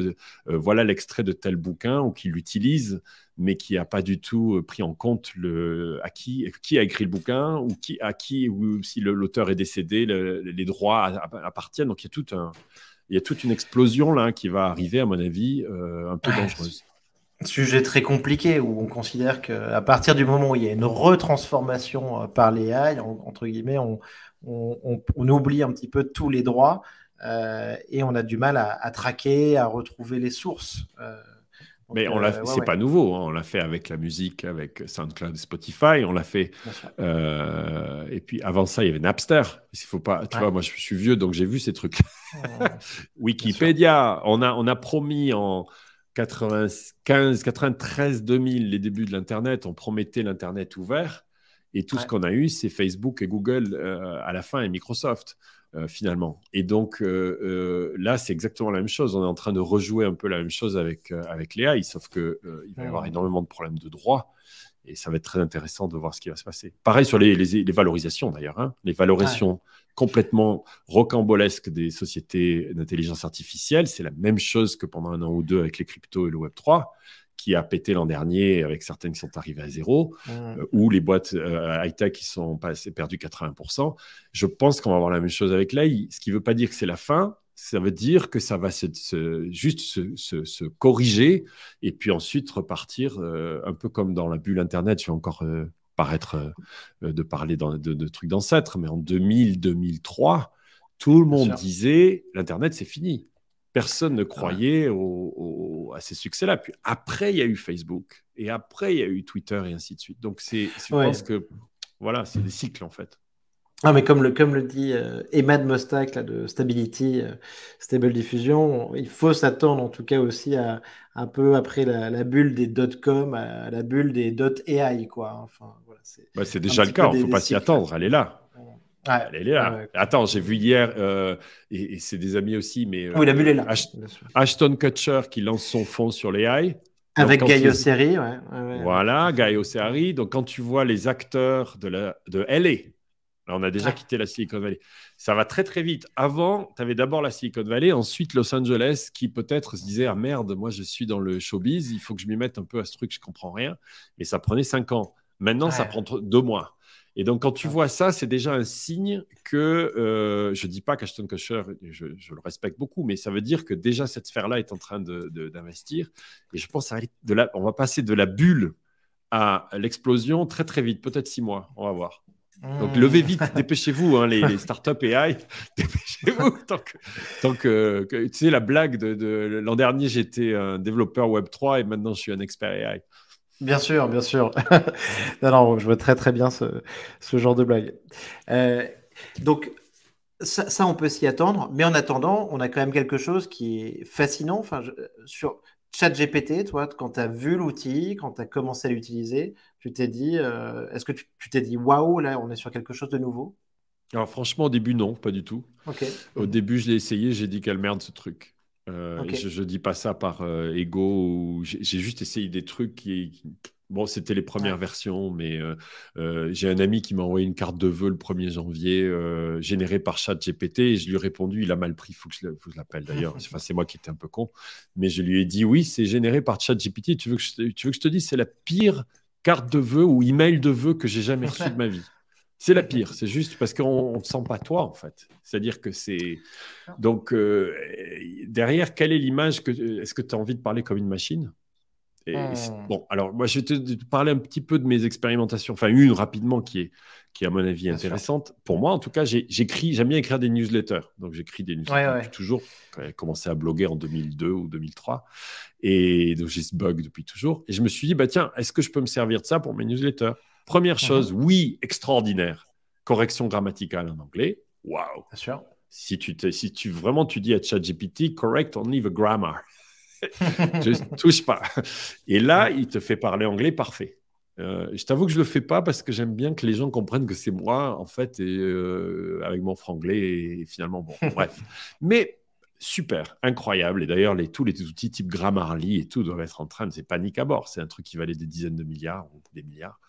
voilà l'extrait de tel bouquin ou qui l'utilise, mais qui n'a pas du tout pris en compte à qui, a écrit le bouquin ou qui, à qui, ou si l'auteur est décédé, les droits appartiennent. Donc, il y a toute une explosion là qui va arriver, à mon avis, un peu dangereuse sujet très compliqué où on considère qu'à partir du moment où il y a une retransformation euh, par les entre guillemets, on, oublie un petit peu tous les droits euh, et on a du mal à, traquer, à retrouver les sources. Euh. mais c'est pas nouveau. Hein. on l'a fait avec la musique, avec SoundCloud, Spotify. On l'a fait. et puis avant ça, il y avait Napster. Il faut pas. Tu vois, moi, je suis vieux, donc j'ai vu ces trucs. Wikipédia. On a, on a promis en, 95, 93, 2000, les débuts de l'Internet, on promettait l'Internet ouvert. Et tout ce qu'on a eu, c'est Facebook et Google euh, à la fin et Microsoft. Euh, finalement. Et donc euh, là, c'est exactement la même chose. On est en train de rejouer un peu la même chose avec, avec l'AI, sauf qu'il il va y avoir énormément de problèmes de droit et ça va être très intéressant de voir ce qui va se passer. Pareil sur les, valorisations d'ailleurs. Hein. Les valorisations, complètement rocambolesque des sociétés d'intelligence artificielle. C'est la même chose que pendant un an ou deux avec les cryptos et le Web 3 qui a pété l'an dernier avec certaines qui sont arrivées à zéro, mmh. euh, ou les boîtes euh, high-tech qui sont perdues 80%. Je pense qu'on va avoir la même chose avec l'AI, ce qui ne veut pas dire que c'est la fin, ça veut dire que ça va juste se, corriger et puis ensuite repartir euh, un peu comme dans la bulle Internet. Je suis encore paraître euh, de parler dans, de, trucs d'ancêtres, mais en 2000-2003, tout le monde disait l'internet c'est fini. Personne ne ah croyait à ces succès-là. Puis après, il y a eu Facebook et après, il y a eu Twitter et ainsi de suite. Donc c'est, je pense que voilà, c'est des cycles en fait. Ah, mais comme le, comme le dit euh, Emma de Mostak là, de Stability, euh, Stable Diffusion, il faut s'attendre en tout cas aussi à un peu après la, bulle des dot-com, à, la bulle des dot-AI. Quoi. Enfin, c'est bah, déjà le cas, il ne faut pas s'y attendre, elle est là. elle est là. Attends, j'ai vu hier, euh, et, c'est des amis aussi, mais. est là. Ashton, Kutcher qui lance son fond sur les AI. Avec Guy Seri ouais. Voilà, Guy Seri Donc, quand tu vois les acteurs de, la, de LA, alors on a déjà quitté la Silicon Valley. Ça va très très vite. Avant, tu avais d'abord la Silicon Valley, ensuite Los Angeles, qui peut-être se disait Ah merde, moi je suis dans le showbiz, il faut que je m'y mette un peu à ce truc, je comprends rien. Mais ça prenait 5 ans. Maintenant, ça prend deux mois. Et donc, quand tu vois ça, c'est déjà un signe que, euh, je ne dis pas qu'Ashton Kutcher, je, le respecte beaucoup, mais ça veut dire que déjà cette sphère-là est en train d'investir. et je pense qu'on va passer de la bulle à l'explosion très très vite, peut-être six mois, on va voir. Donc hmm. levez vite, dépêchez-vous, hein, les, startups AI, dépêchez-vous. Tant tu sais, la blague de, l'an dernier, j'étais un développeur Web3 et maintenant je suis un expert AI. Bien sûr, bien sûr. non, non, je vois très très bien ce, genre de blague. Euh, donc, ça, on peut s'y attendre, mais en attendant, on a quand même quelque chose qui est fascinant. Enfin, sur ChatGPT, toi, quand tu as vu l'outil, quand tu as commencé à l'utiliser, tu t'es dit, euh, est-ce que tu t'es dit, waouh, là, on est sur quelque chose de nouveau Alors, franchement, au début, non, pas du tout. Au début, je l'ai essayé, j'ai dit, quelle merde ce truc. Euh, je, ne dis pas ça par euh, ego. J'ai juste essayé des trucs qui. bon, c'était les premières versions, mais euh, j'ai un ami qui m'a envoyé une carte de vœux le 1er janvier, générée par ChatGPT, et je lui ai répondu, il a mal pris, il faut que je l'appelle d'ailleurs, enfin, c'est moi qui étais un peu con, mais je lui ai dit, oui, c'est généré par ChatGPT, tu, veux que tu veux que je te dise, c'est la pire carte de vœux ou email de vœux que j'ai jamais reçu de ma vie. C'est la pire, c'est juste parce qu'on ne sent pas toi, en fait. C'est-à-dire que c'est. Donc, euh, derrière, quelle est l'image que... Est-ce que tu as envie de parler comme une machine hmm. Bon, alors, moi, je vais te, parler un petit peu de mes expérimentations, enfin, une rapidement qui est, qui à mon avis, intéressante. Pour moi, en tout cas, j'écris, j'aime bien écrire des newsletters. Donc, j'écris des newsletters depuis toujours. J'ai commencé à bloguer en 2002 ou 2003. Et donc, j'ai ce bug depuis toujours. Et je me suis dit, bah, tiens, est-ce que je peux me servir de ça pour mes newsletters Première mhm. chose, oui, extraordinaire. Correction grammaticale en anglais. Waouh. Bien Si tu, te, vraiment tu dis à ChatGPT, correct only the grammar. je touche pas. Et là, il te fait parler anglais parfait. Euh, je t'avoue que je le fais pas parce que j'aime bien que les gens comprennent que c'est moi en fait et euh, avec mon franglais et finalement bon bref. Mais super, incroyable et d'ailleurs les, tous les outils type Grammarly et tout doivent être en train de c'est panique à bord. C'est un truc qui valait des dizaines de milliards ou des milliards.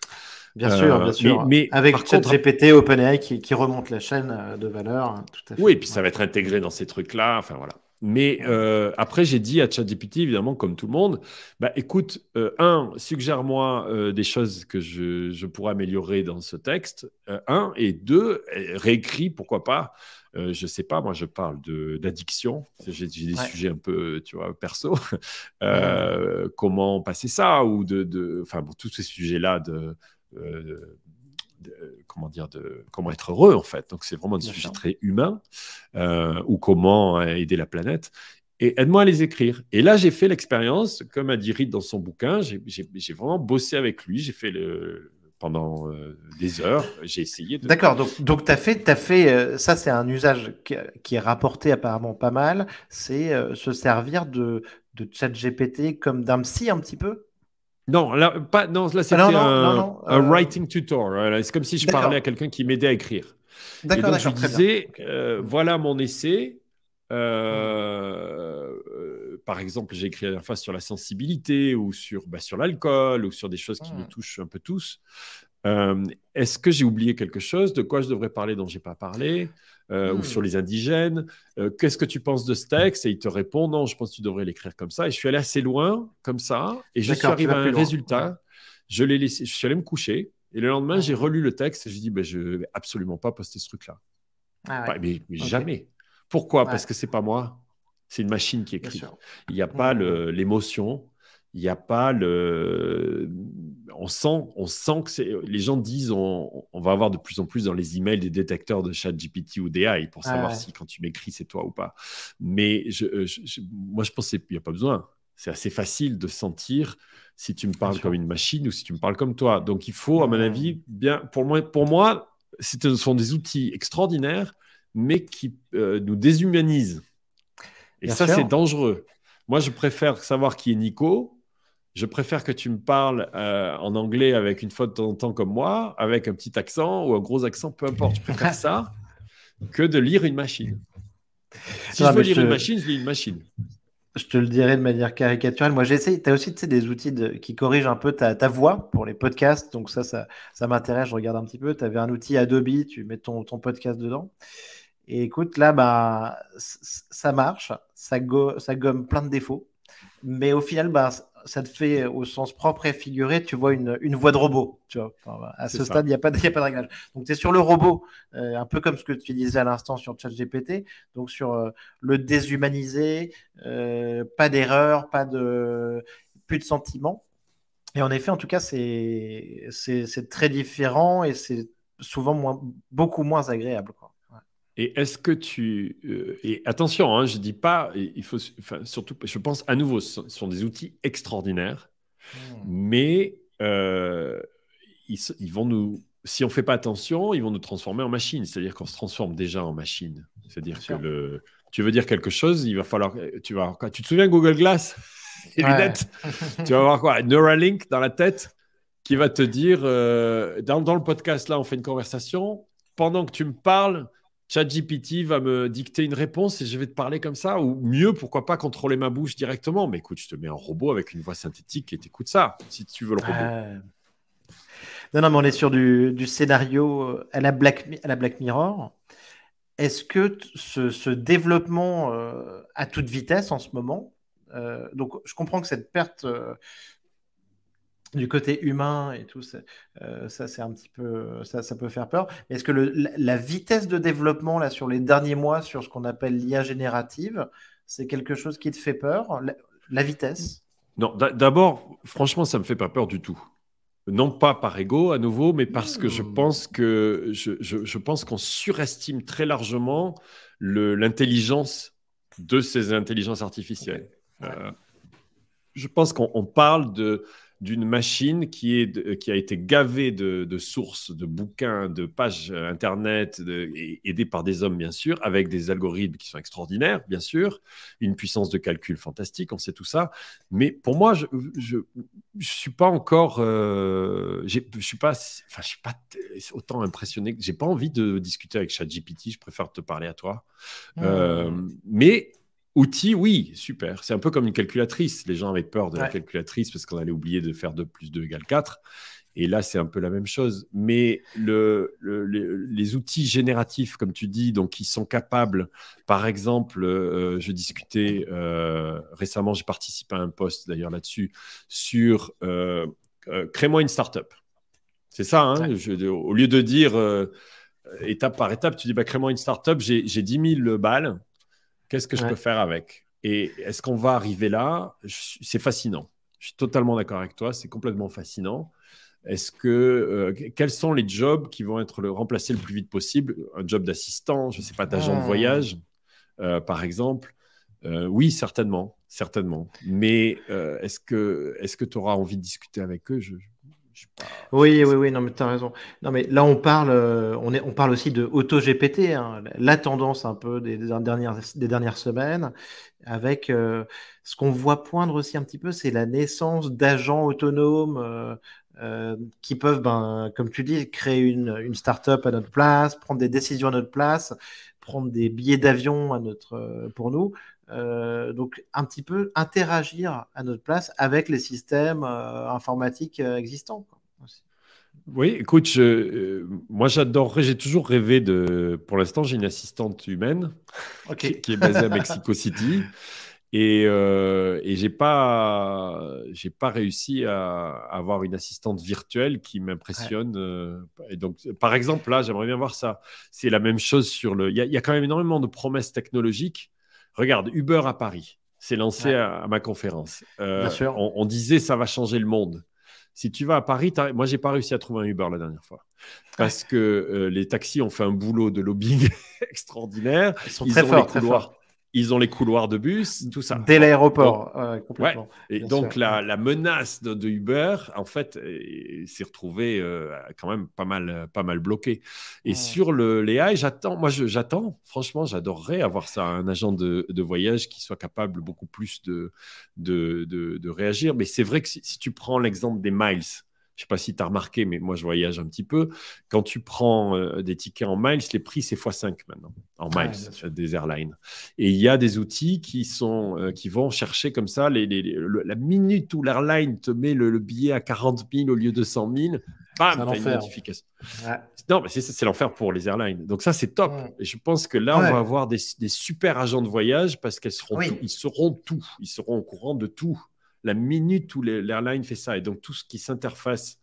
Bien euh, sûr, bien sûr. Mais, avec ChatGPT, OpenAI qui, remonte la chaîne euh, de valeur. Hein, tout Oui, et puis ça va être intégré dans ces trucs-là. Enfin voilà. Mais euh, après, j'ai dit à ChatGPT, évidemment, comme tout le monde, bah, écoute, un, suggère-moi des choses que je, pourrais améliorer dans ce texte, un, et deux, réécris, pourquoi pas, je ne sais pas, moi je parle d'addiction, j'ai des sujets un peu, tu vois, perso, comment passer ça, ou de, enfin, bon, tous ces sujets-là de euh, euh, comment dire, de comment être heureux en fait. Donc c'est vraiment un sujet très humain euh, ou comment hein, aider la planète et aide-moi à les écrire. Et là, j'ai fait l'expérience, comme a dit Reed dans son bouquin, j'ai vraiment bossé avec lui, j'ai fait le, pendant des heures, j'ai essayé D'accord, donc, donc tu as fait, as fait ça c'est un usage qui, est rapporté apparemment pas mal, c'est se servir de, de chat GPT comme d'un psy un petit peu non, là, pas, non, là ah, c'était un, euh, writing tutor. C'est comme si je parlais à quelqu'un qui m'aidait à écrire. D'accord, d'accord. Je disais, euh, voilà mon essai. Euh, mm. par exemple, j'ai écrit la fois sur la sensibilité ou sur, bah, sur l'alcool ou sur des choses qui nous mm. touchent un peu tous. Euh, est-ce que j'ai oublié quelque chose De quoi je devrais parler dont j'ai pas parlé euh, Ou hmm. sur les indigènes euh, Qu'est-ce que tu penses de ce texte Et il te répond non, je pense que tu devrais l'écrire comme ça. Et je suis allé assez loin comme ça, et je suis arrivé à un résultat. Je l'ai laissé. Je suis allé me coucher, et le lendemain j'ai ah. relu le texte et je dis ben je vais absolument pas poster ce truc-là. Ah jamais. Pourquoi Parce que c'est pas moi. C'est une machine qui écrit. Il n'y a hmm, pas hmm, l'émotion, il n'y a pas le. On sent, on sent que Les gens disent, on, va avoir de plus en plus dans les emails des détecteurs de chat GPT ou d'AI pour ah savoir si quand tu m'écris, c'est toi ou pas. Mais je, euh, moi, je pense qu'il n'y a pas besoin. C'est assez facile de sentir si tu me parles comme une machine ou si tu me parles comme toi. Donc, il faut, à mon avis, bien. Pour moi, pour moi ce sont des outils extraordinaires, mais qui euh, nous déshumanisent. Et ça, c'est dangereux. Moi, je préfère savoir qui est Nico je préfère que tu me parles euh, en anglais avec une faute de temps en temps comme moi, avec un petit accent ou un gros accent, peu importe. Je préfère ça que de lire une machine. Si je veux lire une machine, je lis une machine. Je te le dirai de manière caricaturale. Moi, j'essaie. Tu as aussi des outils qui corrigent un peu ta... voix pour les podcasts. Donc, ça, ça, m'intéresse. Je regarde un petit peu. Tu avais un outil Adobe. Tu mets ton, ton podcast dedans. Et écoute, là, bah, ça marche. Ça, ça gomme plein de défauts. Mais au final, bah, ça te fait euh, au sens propre et figuré, tu vois une, une voix de robot. Tu vois. à ce stade, il n'y a, pas de, pas réglage. Donc, tu es sur le robot, euh, un peu comme ce que tu disais à l'instant sur ChatGPT, donc sur euh, le déshumanisé, pas d'erreur, pas de, plus de sentiments. Et en effet, en tout cas, c'est très différent et c'est souvent moins, beaucoup moins agréable. Quoi. Et est-ce que tu euh, et attention, hein, je dis pas, il faut surtout, je pense à nouveau, ce sont des outils extraordinaires, hmm. mais euh, ils, vont nous, si on fait pas attention, ils vont nous transformer en machine. C'est-à-dire qu'on se transforme déjà en machine. C'est-à-dire que tu veux dire quelque chose, il va falloir, tu tu te souviens Google Glass, lunettes, tu vas avoir quoi, Neuralink dans la tête qui va te dire, euh, dans, dans le podcast là, on fait une conversation, pendant que tu me parles ChatGPT va me dicter une réponse et je vais te parler comme ça, ou mieux, pourquoi pas contrôler ma bouche directement. Mais écoute, je te mets un robot avec une voix synthétique et t'écoutes ça, si tu veux le robot. Ah. Non, non, mais on est sur du, scénario euh, à la Black, à la Black Mirror. Est-ce que ce, développement euh, à toute vitesse en ce moment, euh, donc je comprends que cette perte du côté humain et tout, euh, ça c'est un petit peu, ça, peut faire peur. Est-ce que la vitesse de développement là sur les derniers mois sur ce qu'on appelle l'IA générative, c'est quelque chose qui te fait peur, la, vitesse Non, d'abord, franchement, ça me fait pas peur du tout. Non pas par ego à nouveau, mais parce que je hmm. pense que je, pense qu'on surestime très largement l'intelligence de ces intelligences artificielles. Euh, je pense qu'on parle de d'une machine qui, est, qui a été gavée de, de sources, de bouquins, de pages euh, Internet, de, aidée par des hommes, bien sûr, avec des algorithmes qui sont extraordinaires, bien sûr, une puissance de calcul fantastique, on sait tout ça. Mais pour moi, je ne suis pas encore... Euh, je ne suis pas, enfin, je suis pas autant impressionné. Je n'ai pas envie de discuter avec ChatGPT, je préfère te parler à toi. Mmh. Euh, mais Outils, oui, super. C'est un peu comme une calculatrice. Les gens avaient peur de la calculatrice parce qu'on allait oublier de faire 2 plus 2 égale 4. Et là, c'est un peu la même chose. Mais les outils génératifs, comme tu dis, donc qui sont capables, par exemple, euh, euh, je discutais euh, récemment, j'ai participé à un poste d'ailleurs là-dessus, sur crée-moi une startup. C'est ça, hein, au lieu de dire étape par étape, tu dis bah, crée-moi une startup, j'ai 10 000 balles Qu'est-ce que je peux faire avec Et est-ce qu'on va arriver là C'est fascinant. Je suis totalement d'accord avec toi. C'est complètement fascinant. Est-ce que euh, quels sont les jobs qui vont être remplacés le plus vite possible Un job d'assistant, je ne sais pas, d'agent de ah. voyage, euh, par exemple. Euh, oui, certainement, certainement. Mais est-ce que est que tu auras envie de discuter avec eux oui, oui, oui, non, mais tu as raison. Non, mais là, on parle, euh, on, est, on parle aussi de auto-GPT, hein. la tendance un peu des, dernières, des dernières semaines, avec euh, ce qu'on voit poindre aussi un petit peu, c'est la naissance d'agents autonomes euh, qui peuvent, ben, comme tu dis, créer une, une start-up à notre place, prendre des décisions à notre place, prendre des billets d'avion à notre, pour nous. Euh, donc un petit peu interagir à notre place avec les systèmes euh, informatiques euh, existants. oui, écoute, moi j'adorerais, j'ai toujours rêvé de. Pour l'instant, j'ai une assistante humaine qui, est basée à Mexico City et, et j'ai pas, j'ai pas réussi à avoir une assistante virtuelle qui m'impressionne. Et donc, par exemple, là, j'aimerais bien voir ça. C'est la même chose sur le. Il y, a quand même énormément de promesses technologiques Regarde, Uber à Paris c'est lancé à, ma conférence. Euh, Bien sûr. On, disait ça va changer le monde. Si tu vas à Paris, moi j'ai pas réussi à trouver un Uber la dernière fois parce que euh, les taxis ont fait un boulot de lobbying extraordinaire. Ils sont très forts, très ils ont les couloirs de bus, tout ça. Dès l'aéroport, complètement. Et donc, la, menace de, Uber, en fait, s'est retrouvée euh, quand même pas mal, pas mal bloquée. Et sur le, les j'attends, moi, j'attends, franchement, j'adorerais avoir ça, un agent de, voyage qui soit capable beaucoup plus de, de, réagir. Mais c'est vrai que si tu prends l'exemple des miles, je ne sais pas si tu as remarqué, mais moi, je voyage un petit peu. Quand tu prends euh, des tickets en miles, les prix, c'est x5 maintenant, en ah, miles euh, des airlines. Et il y a des outils qui, sont, euh, qui vont chercher comme ça, la minute où l'airline te met le, billet à 40 000 au lieu de 100 000, bam, as une notification. Non, mais c'est l'enfer pour les airlines. Donc ça, c'est top. Et je pense que là, on va avoir des, super agents de voyage parce qu'ils seront seront tout. Ils seront au courant de tout la minute où l'airline fait ça, et donc tout ce qui s'interface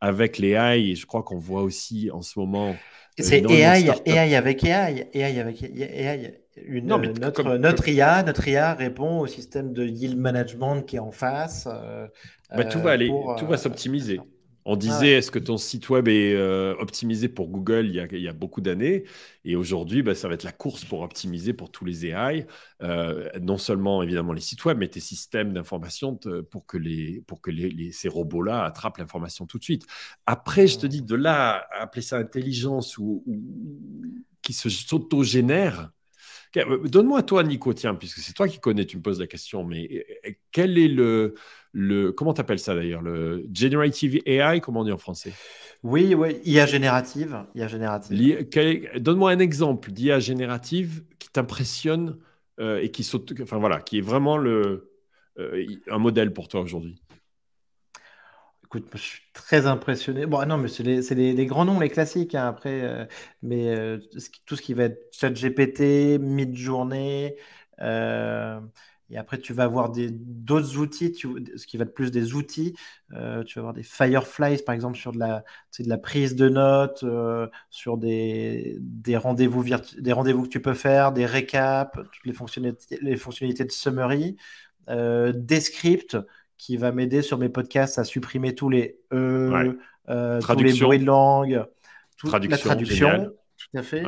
avec les AI, et je crois qu'on voit aussi en ce moment. Euh, C'est AI, avec AI, AI avec AI. notre, notre, IA, notre IA répond au système de yield management qui est en face. Euh, bah, tout va euh, aller, tout va s'optimiser. On ah disait, est-ce que ton site web est euh, optimisé pour Google il y a, beaucoup d'années Et aujourd'hui, bah, ça va être la course pour optimiser pour tous les AI, euh, non seulement évidemment les sites web, mais tes systèmes d'information pour que, les, pour que ces robots-là attrapent l'information tout de suite. Après, je te dis, de là appeler ça intelligence ou, qui se s'autogénère, euh, Donne-moi toi, Nico, puisque c'est toi qui connais, tu me poses la question, mais quel est le, le comment t'appelles ça d'ailleurs le generative AI comment on dit en français oui oui IA générative IA générative donne-moi un exemple d'IA générative qui t'impressionne euh, et qui saute enfin voilà qui est vraiment le euh, un modèle pour toi aujourd'hui Écoute, je suis très impressionné. Bon, ah non, mais c'est les, grands noms, les classiques, hein, après. Euh, mais tout ce qui va être ChatGPT, Midjourney, et après, tu vas avoir d'autres outils, ce qui va être plus des outils. Euh, tu vas avoir des Fireflies, par exemple, sur de la, de la prise de notes, euh, sur des, rendez-vous des rendez que tu peux faire, des récaps, toutes les fonctionnalités, les fonctionnalités de summary, euh, des scripts qui va m'aider sur mes podcasts à supprimer tous les E, tous les bruits de langue, toute traduction, la traduction. Tout à fait.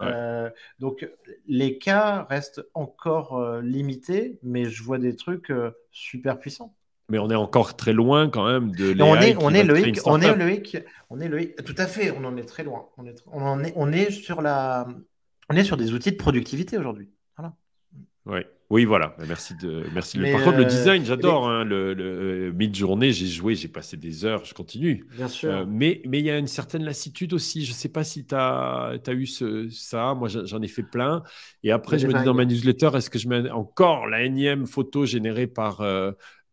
Euh, donc les cas restent encore euh, limités, mais je vois des trucs euh, super puissants. Mais on est encore très loin quand même de. On est, on est Loïc, on est on est Tout à fait, on en est très loin. On est, on est, on est sur la, on est sur des outils de productivité aujourd'hui. Voilà. Oui. Oui, voilà. Bah, merci de. Merci. Par contre, le euh, design, j'adore. Hein, le, euh, mid-journée, j'ai joué, j'ai passé des heures, je continue. Bien sûr. Euh, mais mais il y a une certaine lassitude aussi. Je ne sais pas si tu as, eu ça. Moi, j'en ai fait plein. Et après, je me dis dans ma newsletter, est-ce que je mets encore la énième photo générée par.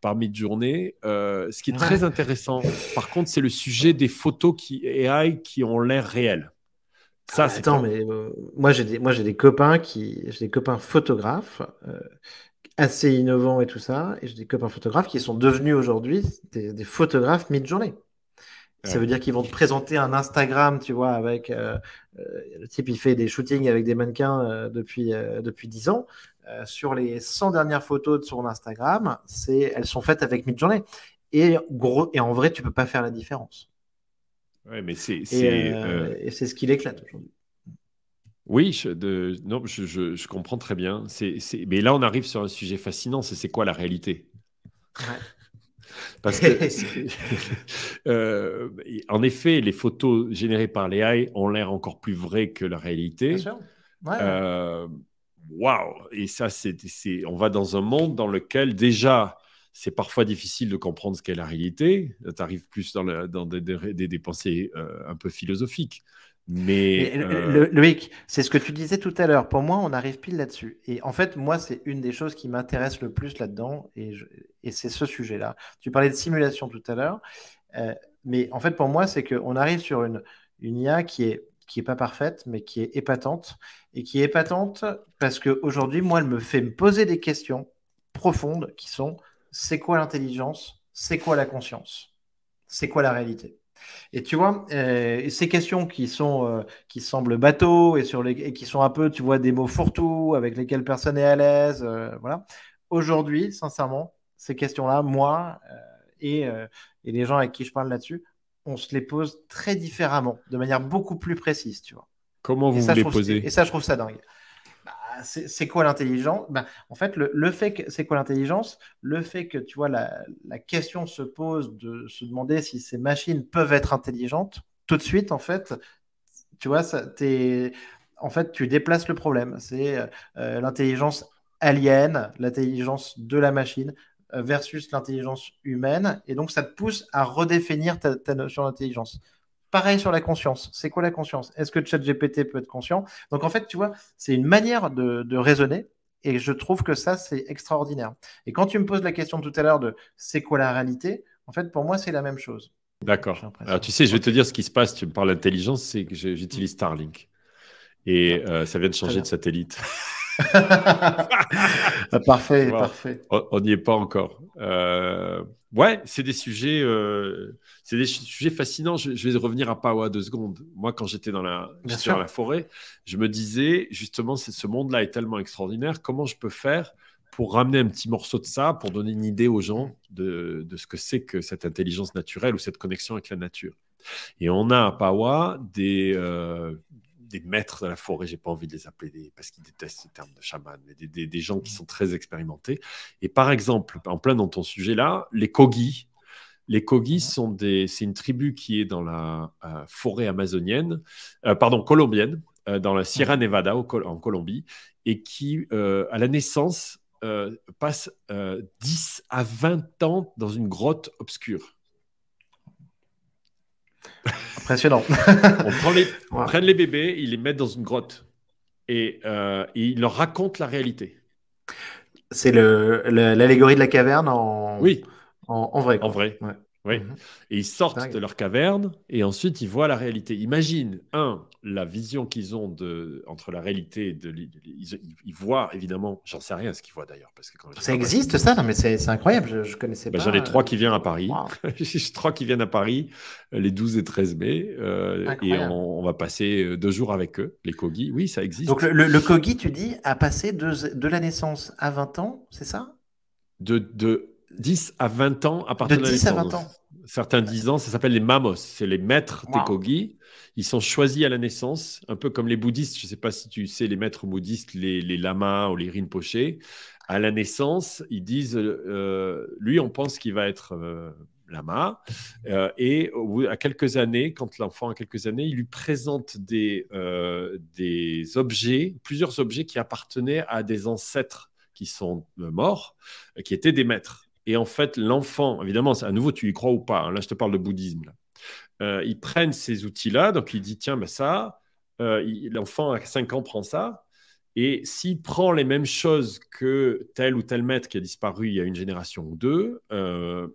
par mid-journée. ce qui est très intéressant, par contre, c'est le sujet des photos qui, AI qui ont l'air réelles. Ça, ah, c'est mais euh, moi j'ai des, moi j'ai des copains qui, j'ai des copains photographes euh, assez innovants et tout ça, et j'ai des copains photographes qui sont devenus aujourd'hui des, photographes mid-journée. Ça veut dire qu'ils vont te présenter un Instagram, tu vois, avec euh, euh le type, il fait des shootings avec des mannequins depuis depuis dix ans. sur les 100 dernières photos de son Instagram, c'est elles sont faites avec mid-journée. Et gros, et en vrai, tu peux pas faire la différence. Ouais, mais c'est et, c'est euh, euh, ce qui l'éclate aujourd'hui. Oui, je, non, je, comprends très bien. C'est mais là, on arrive sur un sujet fascinant, c'est c'est quoi la réalité Parce que, euh, en effet, les photos générées par les AI ont l'air encore plus vraies que la réalité. Bien Et ça, c'est, on va dans un monde dans lequel déjà c'est parfois difficile de comprendre ce qu'est la réalité. Tu arrives plus dans, des, pensées euh, un peu philosophiques. Mais, euh, Loïc, c'est ce que tu disais tout à l'heure. Pour moi, on arrive pile là-dessus. Et en fait, moi, c'est une des choses qui m'intéresse le plus là-dedans, et, c'est ce sujet-là. Tu parlais de simulation tout à l'heure, euh, mais en fait, pour moi, c'est qu'on arrive sur une, IA qui est qui est pas parfaite, mais qui est épatante et qui est épatante parce que moi, elle me fait me poser des questions profondes qui sont c'est quoi l'intelligence, c'est quoi la conscience, c'est quoi la réalité. Et tu vois, euh, ces questions qui sont euh, qui semblent bateaux et sur les qui sont un peu, tu vois, des mots fourre-tout avec lesquels personne n'est à l'aise, euh, voilà. Aujourd'hui, sincèrement, ces questions-là, moi et, et, les gens avec qui je parle là-dessus, on se les pose très différemment, de manière beaucoup plus précise, tu vois. Comment vous, les posez Et ça, je trouve ça dingue c'est quoi l'intelligence ben, En fait, le, fait que c'est quoi l'intelligence Le fait que tu vois la, question se pose de se demander si ces machines peuvent être intelligentes tout de suite, en fait, tu en fait, tu déplaces le problème. C'est euh, euh, l'intelligence alien, l'intelligence de la machine euh, versus l'intelligence humaine, et donc ça te pousse à redéfinir ta notion d'intelligence. Pareil sur la conscience. C'est quoi la conscience Est-ce que ChatGPT peut être conscient Donc en fait, tu vois, c'est une manière de, raisonner et je trouve que ça, c'est extraordinaire. Et quand tu me poses la question tout à l'heure de c'est quoi la réalité, en fait, pour moi, c'est la même chose. D'accord. Alors tu sais, je vais te dire ce qui se passe, tu me parles d'intelligence, c'est que j'utilise Starlink. Et ah. euh, ça vient de changer de satellite. Ah, parfait, parfait. On n'y est pas encore. Euh, ouais, c'est des sujets, euh, c'est des sujets fascinants. Je, vais revenir à Pawa deux secondes. Moi, quand j'étais dans la, la forêt, je me disais justement, ce monde-là est tellement extraordinaire. Comment je peux faire pour ramener un petit morceau de ça, pour donner une idée aux gens de, ce que c'est que cette intelligence naturelle ou cette connexion avec la nature. Et on a à Pawa des, euh, des maîtres de la forêt, j'ai pas envie de les appeler des, parce qu'ils détestent ce terme de chaman, mais des, gens qui mm. sont très expérimentés. Et par exemple, en plein dans ton sujet là, les Kogi. Les Kogi sont des, c'est une tribu qui est dans la euh, forêt amazonienne, euh, pardon, colombienne, euh, dans la Sierra Nevada en Colombie, et qui, à la naissance, passe 10 à 20 ans dans une grotte obscure. Impressionnant. on prend les, prennent les bébés, ils les mettent dans une grotte et, euh, ils leur racontent la réalité. C'est l'allégorie le, de la caverne en, en, vrai. En vrai. Mmh. Et ils sortent de leur caverne et ensuite ils voient la réalité. Imagine, un, la vision qu'ils ont de, entre la réalité et de. Ils, voient évidemment, j'en sais rien ce qu'ils voient d'ailleurs. parce que Ça existe ça Non, mais c'est incroyable, je, je connaissais bah, pas. J'en ai euh, trois qui viennent à Paris. trois qui viennent à Paris les 12 et 13 mai. Euh, et on, va passer euh, deux jours avec eux, les Kogi. Oui, ça existe. Donc le, le, Kogi, tu dis, a passé de, de la naissance à 20 ans, c'est ça de, de 10 à 20 ans à partir de, ans. Certains dix ans, ça s'appelle les mamos, c'est les maîtres des tekogi. Ils sont choisis à la naissance, un peu comme les bouddhistes. Je ne sais pas si tu sais, les maîtres bouddhistes, les, lamas ou les Rinpoche À la naissance, ils disent, euh, lui, on pense qu'il va être euh, lama. Euh, et à quelques années, quand l'enfant a quelques années, il lui présente des, des objets, plusieurs objets qui appartenaient à des ancêtres qui sont morts, qui étaient des maîtres. Et en fait, l'enfant, évidemment, à nouveau, tu y crois ou pas, hein, là je te parle de bouddhisme, euh, ils prennent ces outils-là, donc il dit, tiens, ben ça, euh, l'enfant à 5 ans prend ça, et s'il prend les mêmes choses que tel ou tel maître qui a disparu il y a une génération ou deux, euh,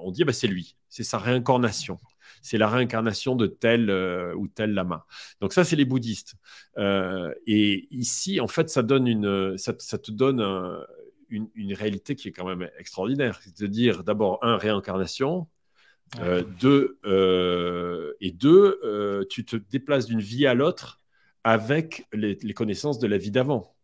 on dit, ah ben c'est lui, c'est sa réincarnation. C'est la réincarnation de tel ou tel lama. Donc ça, c'est les bouddhistes. et ici, en fait, ça, donne une, ça, ça te donne une, réalité qui est quand même extraordinaire. C'est-à-dire, d'abord, un, réincarnation. Euh, deux, euh, et deux, euh, tu te déplaces d'une vie à l'autre avec les, connaissances de la vie d'avant.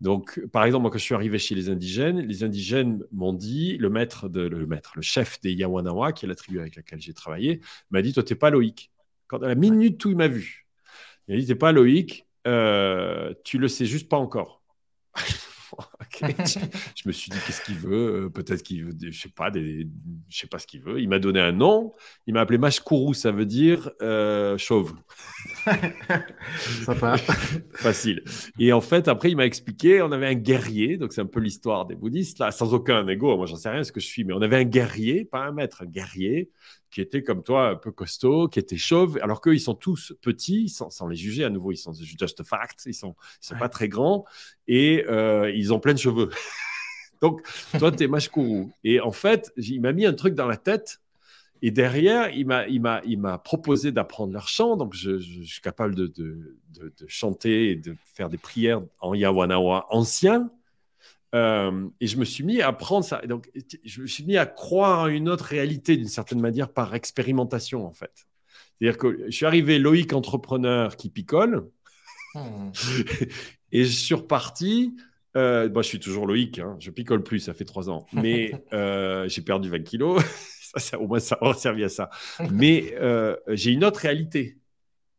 Donc, par exemple, moi, quand je suis arrivé chez les indigènes, les indigènes m'ont dit, le maître, de, le maître, le chef des Yawanawa, qui est la tribu avec laquelle j'ai travaillé, m'a dit, toi, t'es pas Loïc. Quand, à la minute où il m'a vu, il m'a dit, t'es pas Loïc, tu le sais juste pas encore. je me suis dit, qu'est-ce qu'il veut euh, Peut-être qu'il veut, je sais pas, je sais pas ce qu'il veut. Il m'a donné un nom. Il m'a appelé Mashkuru ça veut dire euh, chauve. Sympa. Facile. Et en fait, après, il m'a expliqué, on avait un guerrier, donc c'est un peu l'histoire des bouddhistes, là, sans aucun ego. Moi, j'en sais rien ce que je suis, mais on avait un guerrier, pas un maître, un guerrier qui étaient comme toi un peu costauds, qui étaient chauves, alors qu'ils ils sont tous petits, sans, les juger à nouveau, ils sont just a fact, ils sont, sont pas très grands et euh, ils ont plein de cheveux. Donc, toi, tu es Mashkourou. Et en fait, il m'a mis un truc dans la tête. Et derrière, il m'a, il m'a, proposé d'apprendre leur chant. Donc, je, suis capable de, de, chanter et de faire des prières en Yawanawa ancien. Euh, et je me suis mis à prendre ça. Donc, je me suis mis à croire à une autre réalité d'une certaine manière par expérimentation, en fait. C'est-à-dire que je suis arrivé Loïc entrepreneur qui picole hmm. et je suis reparti. Euh, je suis toujours Loïc, hein, je picole plus, ça fait trois ans, mais euh, j'ai perdu 20 kilos. au moins, ça aura servi à ça. mais j'ai une autre réalité.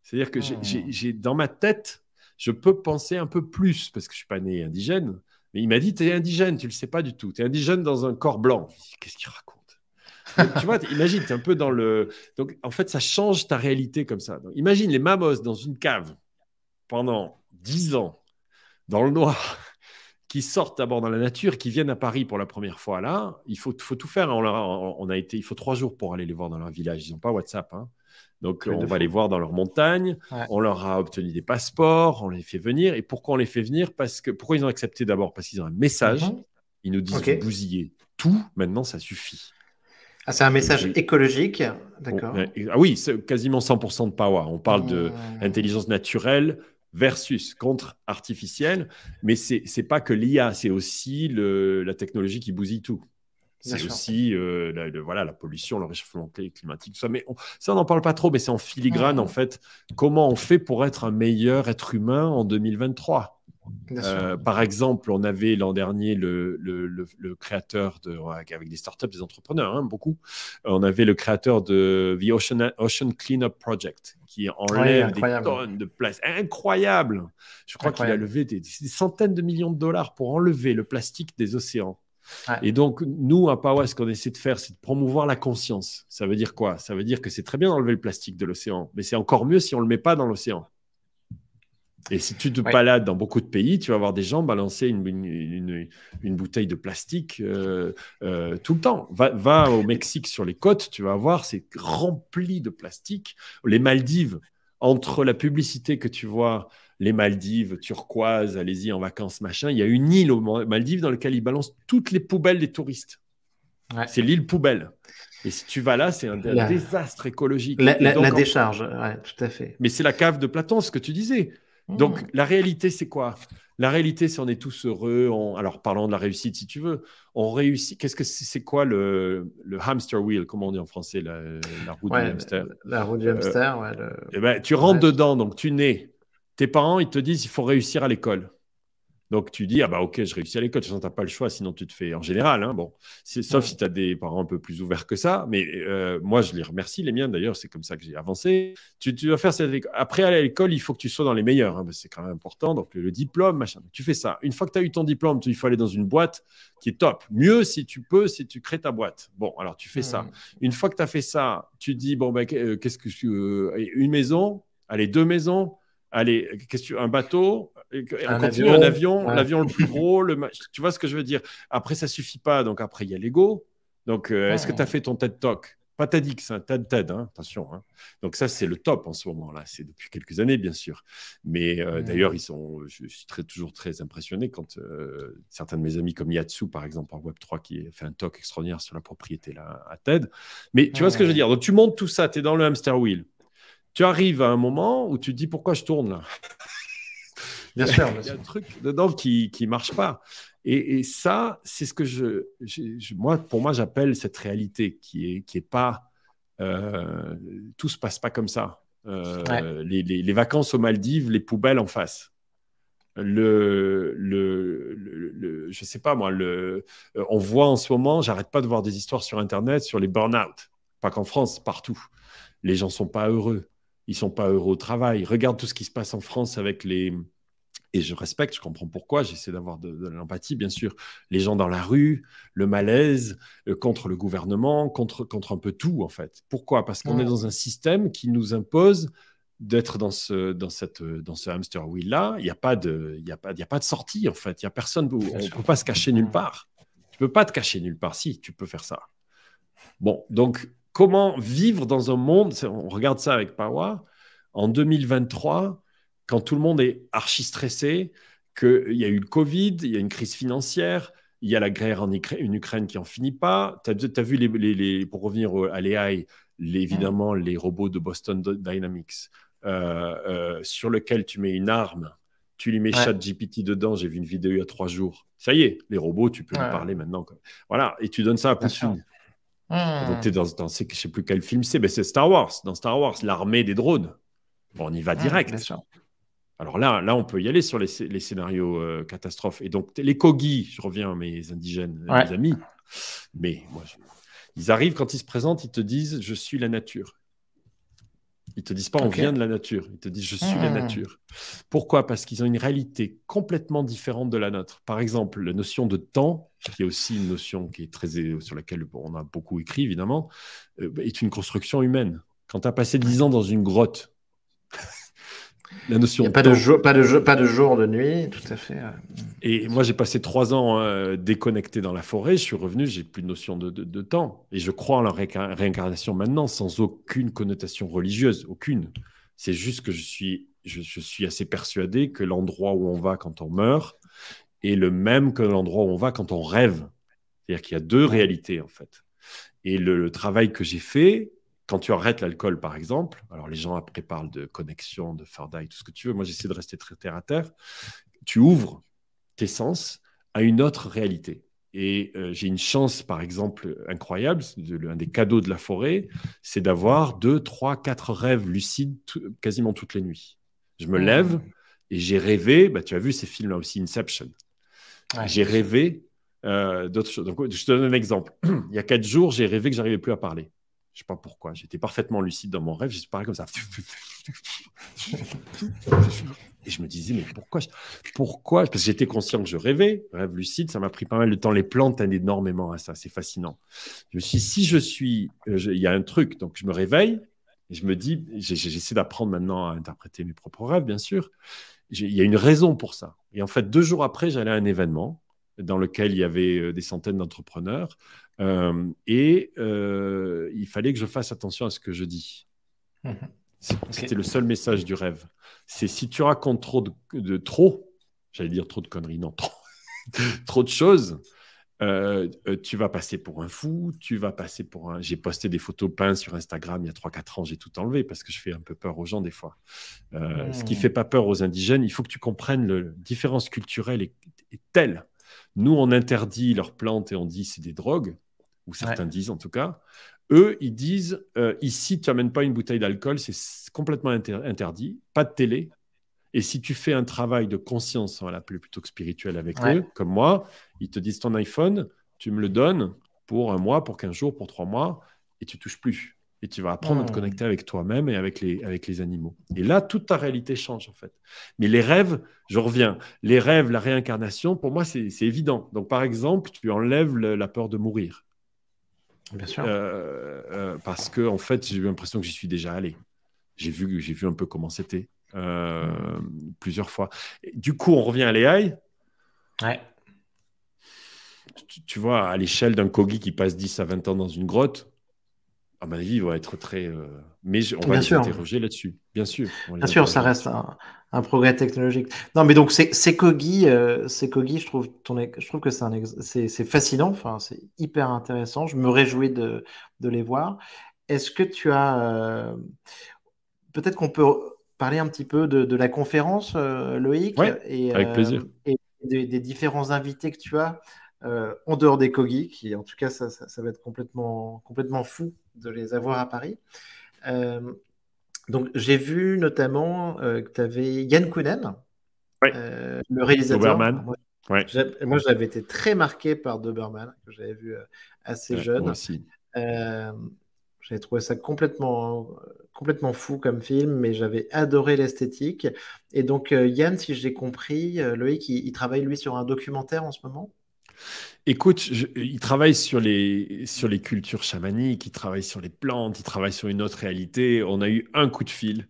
C'est-à-dire que hmm. j'ai dans ma tête, je peux penser un peu plus parce que je suis pas né indigène. Mais il m'a dit, tu es indigène, tu le sais pas du tout. tu es indigène dans un corps blanc. Qu'est-ce qu'il raconte Tu vois, imagine, es un peu dans le. Donc, en fait, ça change ta réalité comme ça. imagine les mamos dans une cave pendant dix ans, dans le noir, qui sortent d'abord dans la nature, qui viennent à Paris pour la première fois. Là, il faut, tout faire. On, été, il faut trois jours pour aller les voir dans leur village. Ils n'ont pas WhatsApp. Hein. Donc, on va les voir dans leur montagne. On leur a obtenu des passeports. On les fait venir. Et pourquoi on les fait venir Parce que pourquoi ils ont accepté d'abord Parce qu'ils ont un message. Mhm. Ils nous disent bousiller tout. Maintenant, ça suffit. Ah, c'est un message écologique, d'accord. ah oui, c'est quasiment 100% de power, On parle de mmh. intelligence naturelle versus contre artificielle, mais c'est n'est pas que l'IA, c'est aussi le, la technologie qui bousille tout. C'est aussi euh, la, voilà, la pollution, le réchauffement climatique, tout ça. Mais ça, on n'en parle pas trop, mais c'est en filigrane, en fait. Comment on fait pour être un meilleur être humain en 2023 euh, par exemple, on avait l'an dernier le, le, créateur de, avec des startups, des entrepreneurs, hein, beaucoup. On avait le créateur de The Ocean, Cleanup Project qui enlève des tonnes de plastique. Incroyable Je crois qu'il a levé des, centaines de millions de dollars pour enlever le plastique des océans. Et donc, nous, à Pawa, ce qu'on essaie de faire, c'est de promouvoir la conscience. Ça veut dire quoi Ça veut dire que c'est très bien d'enlever le plastique de l'océan, mais c'est encore mieux si on ne le met pas dans l'océan. Et si tu te balades dans beaucoup de pays, tu vas voir des gens balancer une, bouteille de plastique euh, euh, tout le temps. va, au Mexique sur les côtes, tu vas voir, c'est rempli de plastique. Les Maldives, entre la publicité que tu vois les Maldives turquoises, allez-y en vacances, machin. Il y a une île aux Maldives dans laquelle ils balancent toutes les poubelles des touristes. C'est l'île poubelle. Et si tu vas là, c'est un, désastre écologique. La, décharge, tout à fait. Mais c'est la cave de Platon, ce que tu disais. Mmh. Donc la réalité, c'est quoi La réalité, c'est on est tous heureux. Alors parlons de la réussite, si tu veux. On réussit. Qu'est-ce que c'est quoi le... hamster wheel Comment on dit en français La, roue du hamster. La roue du euh, hamster, eh ben, tu rentres dedans, donc tu nais tes parents, ils te disent il faut réussir à l'école. Donc tu dis, ah bah ok, je réussis à l'école, de toute tu n'as pas le choix, sinon tu te fais en général. Hein, bon, sauf si tu as des parents un peu plus ouverts que ça. Mais euh, moi, je les remercie, les miens d'ailleurs, c'est comme ça que j'ai avancé. Tu, vas faire ça Après, aller à l'école, il faut que tu sois dans les meilleurs. Hein, c'est quand même important. Donc le, diplôme, machin. tu fais ça. Une fois que tu as eu ton diplôme, tu, il faut aller dans une boîte qui est top. Mieux si tu peux, si tu crées ta boîte. Bon, alors tu fais ça. Une fois que tu as fait ça, tu dis, bon, bah, euh, qu'est-ce que je. Euh, une maison, allez, deux maisons Allez, un bateau, un avion, l'avion le plus gros, tu vois ce que je veux dire Après, ça suffit pas, donc après, il y a l'ego. Donc, euh, est-ce que tu as fait ton TED Talk Pas TEDx, un hein, TED, TED, hein, attention. Hein. Donc ça, c'est le top en ce moment-là. C'est depuis quelques années, bien sûr. Mais euh, d'ailleurs, ils sont, je, suis très, toujours très impressionné quand euh, certains de mes amis, comme Yatsu, par exemple, en Web3, qui a fait un talk extraordinaire sur la propriété là, à TED. Mais tu vois ce que je veux dire Donc, tu montes tout ça, tu es dans le hamster wheel tu arrives à un moment où tu te dis pourquoi je tourne Bien sûr. Il y a un truc dedans qui ne marche pas. Et, ça, c'est ce que je, moi, pour moi, j'appelle cette réalité qui est, qui est pas. Tout euh, tout se passe pas comme ça. Euh, les, vacances aux Maldives, les poubelles en face. Le, le, je sais pas moi, le, euh, on voit en ce moment, j'arrête pas de voir des histoires sur Internet sur les burn-out. Pas qu'en France, partout. Les gens sont pas heureux. Ils sont pas heureux au travail. Regarde tout ce qui se passe en France avec les. Et je respecte, je comprends pourquoi, j'essaie d'avoir de, l'empathie, bien sûr. Les gens dans la rue, le malaise, euh, contre le gouvernement, contre, contre un peu tout, en fait. Pourquoi Parce qu'on est dans un système qui nous impose d'être dans ce, dans cette, dans ce hamster wheel-là. Il n'y a, pas de, il y a, pas, il a pas de sortie, en fait. Il n'y a personne, Tu on ne peut pas se cacher nulle part. Tu ne peux pas te cacher nulle part. Si, tu peux faire ça. Bon, donc comment vivre dans un monde, on regarde ça avec Power, en 2023, quand tout le monde est archi stressé, qu'il y a eu le Covid, il y a une crise financière, il y a la guerre en Ukraine qui n'en finit pas. Tu as, vu, les, pour revenir à l'AI, évidemment, les robots de Boston Dynamics, euh, euh, sur lequel tu mets une arme, tu lui mets chat ChatGPT dedans. J'ai vu une vidéo il y a trois jours. Ça y est, les robots, tu peux en parler maintenant. Voilà, et tu donnes ça à Poutine. Mmh. dans, dans je sais plus quel film c'est, mais c'est Star Wars. Dans Star Wars, l'armée des drones. on y va ah, direct. Alors là, là, on peut y aller sur les, scénarios euh, catastrophes. Et donc, les Kogi, je reviens à mes indigènes, mes amis, mais moi, ils arrivent, quand ils se présentent, ils te disent Je suis la nature. Ils te disent pas on vient de la nature, ils te disent je suis la mmh. nature. Pourquoi Parce qu'ils ont une réalité complètement différente de la nôtre. Par exemple, la notion de temps qui est aussi une notion qui est très, euh, sur laquelle on a beaucoup écrit, évidemment, euh, est une construction humaine. Quand tu as passé 10 ans dans une grotte, la notion. pas, de jour, pas, de pas de jour, de nuit, tout à fait. Et moi, j'ai passé trois ans hein, déconnecté dans la forêt. Je suis revenu, j'ai plus de notion de, temps. Et je crois en la réincarnation maintenant, sans aucune connotation religieuse, aucune. C'est juste que je suis, je suis assez persuadé que l'endroit où on va quand on meurt est le même que l'endroit où on va quand on rêve. C'est-à-dire qu'il y a deux réalités, en fait. Et le, travail que j'ai fait, quand tu arrêtes l'alcool, par exemple, alors les gens après parlent de connexion, de fardaille, tout ce que tu veux, moi j'essaie de rester très terre à terre, tu ouvres tes sens à une autre réalité. Et euh, j'ai une chance, par exemple, incroyable, de, un des cadeaux de la forêt, c'est d'avoir deux, trois, quatre rêves lucides quasiment toutes les nuits. Je me lève et j'ai rêvé, bah, tu as vu ces films-là aussi, Inception. J'ai rêvé euh, d'autres choses. je te donne un exemple. Il y a quatre jours, j'ai rêvé que j'arrivais plus à parler. Je ne sais pas pourquoi. J'étais parfaitement lucide dans mon rêve. J'ai parlé comme ça. Et je me disais, mais pourquoi Pourquoi Parce que j'étais conscient que je rêvais, rêve lucide, ça m'a pris pas mal de temps. Les plantes aident énormément à ça, c'est fascinant. Je me suis si je suis. Euh, il y a un truc, donc je me réveille, et je me dis, j'essaie d'apprendre maintenant à interpréter mes propres rêves, bien sûr il y a une raison pour ça. Et en fait, deux jours après, j'allais à un événement dans lequel il y avait euh, des centaines d'entrepreneurs euh, et euh, il fallait que je fasse attention à ce que je dis. Mhm. C'était le seul message du rêve. C'est si tu racontes trop de, de trop, j'allais dire trop de conneries, non, trop de choses, euh, euh, tu vas passer pour un fou, tu vas passer pour un. J'ai posté des photos peintes sur Instagram il y a 3-4 ans, j'ai tout enlevé parce que je fais un peu peur aux gens des fois. Euh, ce qui hmm. fait pas peur aux indigènes, il faut que tu comprennes la différence culturelle est, telle. Nous, on interdit leurs plantes et on dit c'est des drogues, ou certains disent en tout cas. Eux, ils disent ici, tu n'amènes pas une bouteille d'alcool, c'est complètement interdit, pas de télé, et si tu fais un travail de conscience, on va l'appeler plutôt que spirituel avec eux, comme moi, ils te disent ton iPhone, tu me le donnes pour un mois, pour 15 jours, pour trois mois, et tu touches plus. Et tu vas apprendre à te hmm. connecter avec toi-même et avec les, animaux. Et là, toute ta réalité change, en fait. Mais les rêves, je reviens, les rêves, la réincarnation, pour moi, c'est évident. Donc, par exemple, tu enlèves la peur de mourir. Bien sûr. Euh, euh, parce que, en fait, j'ai eu l'impression que j'y suis déjà allé. J'ai vu, vu un peu comment c'était. Euh, plusieurs fois. du coup, on revient à l'AI. Ouais. Tu, vois, à l'échelle d'un Kogi qui passe 10 à 20 ans dans une grotte, à ma vie, il va être très. Euh, mais on va s'interroger là-dessus, bien sûr. Bien sûr, ça reste un, progrès technologique. Non, mais donc c'est euh, Kogi, je trouve, ton, je trouve que c'est un c'est fascinant, enfin c'est hyper intéressant. Je me réjouis de, de les voir. Est-ce que tu as peut-être qu'on peut parler un petit peu de, la conférence, euh, Loïc et, euh, des, différents invités que tu as euh, en dehors des Kogi, qui en tout cas, ça, va être complètement, complètement fou de les avoir à Paris. donc, j'ai vu notamment que tu avais Yann Kounen, le réalisateur. Moi, j'avais été très marqué par Doberman, que j'avais vu assez jeune. aussi. J'avais trouvé ça complètement, complètement fou comme film, mais j'avais adoré l'esthétique. Et donc, euh, Yann, si j'ai compris, euh, Loïc, il, travaille, lui, sur un documentaire en ce moment Écoute, il travaille sur les, sur les cultures chamaniques, il travaille sur les plantes, il travaille sur une autre réalité. On a eu un coup de fil,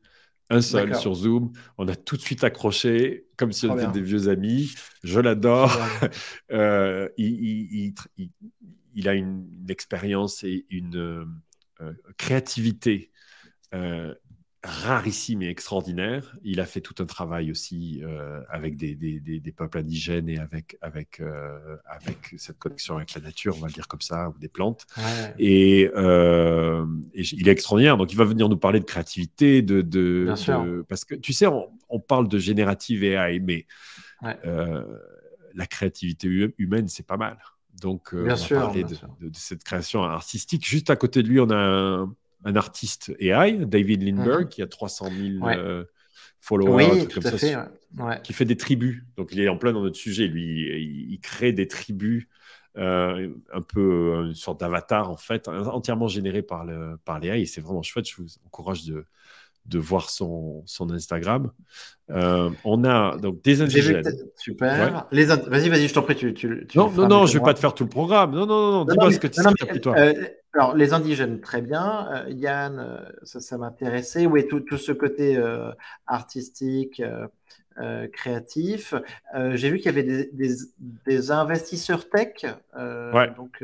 un seul sur Zoom. On a tout de suite accroché, comme si on était des vieux amis. Je l'adore. Euh, il, a une expérience et une euh, créativité euh, rarissime et extraordinaire. Il a fait tout un travail aussi euh, avec des, peuples indigènes et avec, avec, cette connexion avec la nature, on va le dire comme ça, ou des plantes. Et, il est extraordinaire. Donc, il va venir nous parler de créativité, de... parce que, tu sais, on, parle de générative AI, mais la créativité humaine, c'est pas mal. Donc, euh, on sûr, parler de, cette création artistique. Juste à côté de lui, on a un, artiste AI, David Lindbergh, mhm. qui a 300 000 followers, qui fait des tribus. Donc, il est en plein dans notre sujet. Lui, il, crée des tribus. Euh, un peu euh, une sorte d'avatar en fait, entièrement généré par, le, par et c'est vraiment chouette. Je vous encourage de, de voir son, son Instagram. Euh, on a donc des indigènes. Super. Les vas-y, vas-y, je t'en prie. Tu, non, non, je ne vais pas te faire tout le programme. Non, non, non, dis-moi ce que tu sais toi. Euh, alors, les indigènes, très bien. Euh, Yann, ça, ça m'intéressait. Oui, tout, tout, ce côté artistique, créatif. J'ai vu qu'il y avait des, investisseurs tech. Ouais. Donc,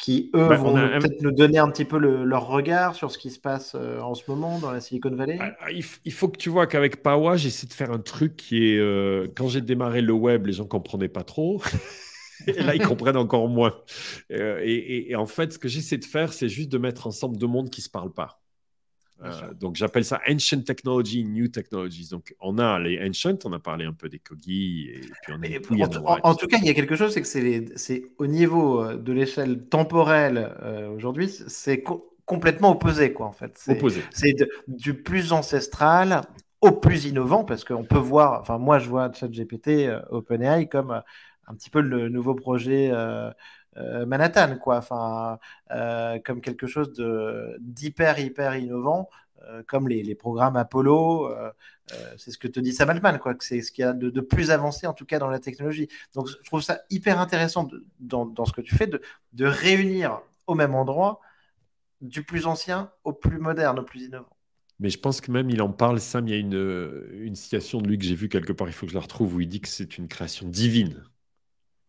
qui, eux, bah, vont peut-être nous donner un petit peu leur regard sur ce qui se passe euh, en ce moment dans la Silicon Valley ah, ah, il, faut que tu vois qu'avec Pawa, j'essaie de faire un truc qui est... Euh, quand j'ai démarré le web, les gens ne comprenaient pas trop. et là, ils comprennent encore moins. Euh, et, et, en fait, ce que j'essaie de faire, c'est juste de mettre ensemble deux mondes qui ne se parlent pas. Euh, donc j'appelle ça Ancient Technology, New Technologies. Donc on a les Ancient, on a parlé un peu des Kogi. Et en, tout cas, il y a quelque chose, c'est que c'est au niveau euh, de l'échelle temporelle euh, aujourd'hui, c'est complètement opposé. Quoi, en fait. C'est du plus ancestral au plus innovant, parce qu'on peut voir, enfin moi je vois ChatGPT, OpenAI comme un petit peu le nouveau projet. Euh, Manhattan, quoi. Enfin, euh, comme quelque chose d'hyper hyper innovant, euh, comme les, programmes Apollo. c'est ce que te dit Sam Altman, c'est ce qu'il y a de, plus avancé, en tout cas, dans la technologie. Donc, je trouve ça hyper intéressant dans, ce que tu fais de, réunir au même endroit du plus ancien au plus moderne, au plus innovant. Mais je pense que même il en parle, Sam, il y a une, une citation de lui que j'ai vue quelque part, il faut que je la retrouve, où il dit que c'est une création divine.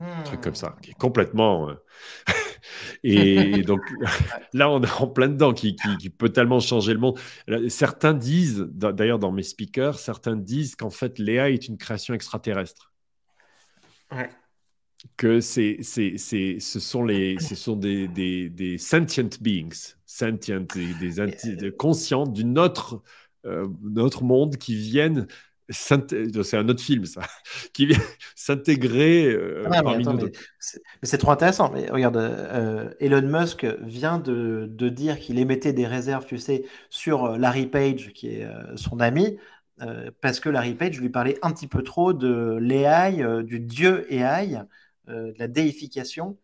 Un hmm. truc comme ça, qui est complètement. Euh, et, donc là, on est en plein dedans, qui, peut tellement changer le monde. Certains disent, d'ailleurs dans mes speakers, certains disent qu'en fait, Léa est une création extraterrestre. Ouais. Que c'est, c'est, c'est, ce sont, les, ce sont des, des, des sentient beings, sentient, des, des, euh, conscients d'une autre, euh, notre monde qui viennent euh, c'est un autre film, ça, qui vient s'intégrer euh, ah parmi Mais, c'est trop intéressant. Mais regarde, euh, Elon Musk vient de, dire qu'il émettait des réserves, tu sais, sur Larry Page, qui est son ami, parce que Larry Page lui parlait un petit peu trop de l'AI, du dieu AI, de la déification.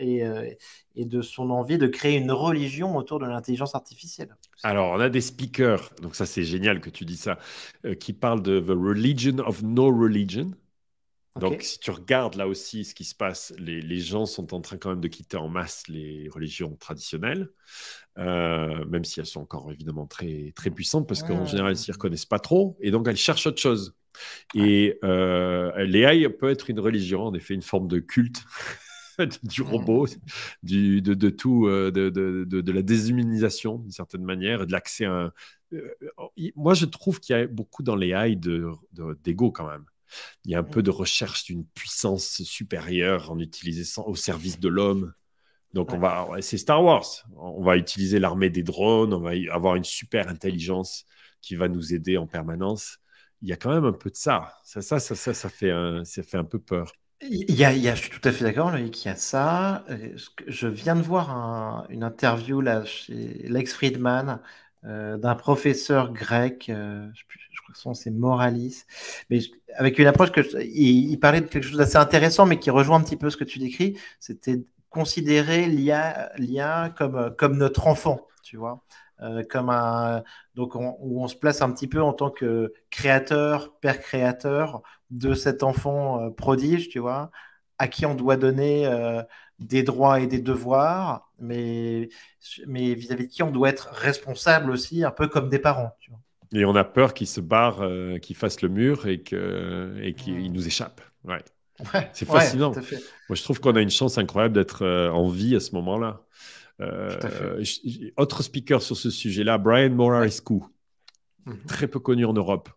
Euh, et, de son envie de créer une religion autour de l'intelligence artificielle. Alors, on a des speakers, donc ça c'est génial que tu dis ça, euh, qui parlent de The Religion of No Religion. Donc, si tu regardes là aussi ce qui se passe, les, gens sont en train quand même de quitter en masse les religions traditionnelles, euh, même si elles sont encore évidemment très, très puissantes, parce qu'en général, elles ne s'y reconnaissent pas trop, et donc elles cherchent autre chose. Et euh, l'AI peut être une religion, en effet, une forme de culte. du mm. robot, du, de, de, tout, euh, de, de, de la déshumanisation d'une certaine manière, de l'accès à un... Euh, oh, moi, je trouve qu'il y a beaucoup dans les high d'ego quand même. Il y a un peu mm. de recherche d'une puissance supérieure en utilisant au service de l'homme. Donc on va, c'est Star Wars. On va utiliser l'armée des drones, on va avoir une super intelligence qui va nous aider en permanence. Il y a quand même un peu de ça. Ça, ça, ça, ça, fait ça fait un peu peur a, je suis tout à fait d'accord, Loïc, il y a ça. Euh, je viens de voir une interview là, chez Lex Friedman euh, d'un professeur grec, euh, je, crois que son c'est Moralis, mais avec une approche que il, parlait de quelque chose d'assez intéressant, mais qui rejoint un petit peu ce que tu décris, c'était considérer l'IA, l'IA comme, comme notre enfant, tu vois. Euh, comme donc où on se place un petit peu en tant que créateur, père créateur de cet enfant euh, prodige, tu vois, à qui on doit donner euh, des droits et des devoirs, mais mais vis-à-vis de qui on doit être responsable aussi, un peu comme des parents. Et on a peur qu'il se barre, qu'il fasse le mur et que et qu'il nous échappe. c'est fascinant. Moi, je trouve qu'on a une chance incroyable d'être en vie à ce moment-là. Euh, autre speaker sur ce sujet-là, Brian Morarescu, très peu connu en Europe,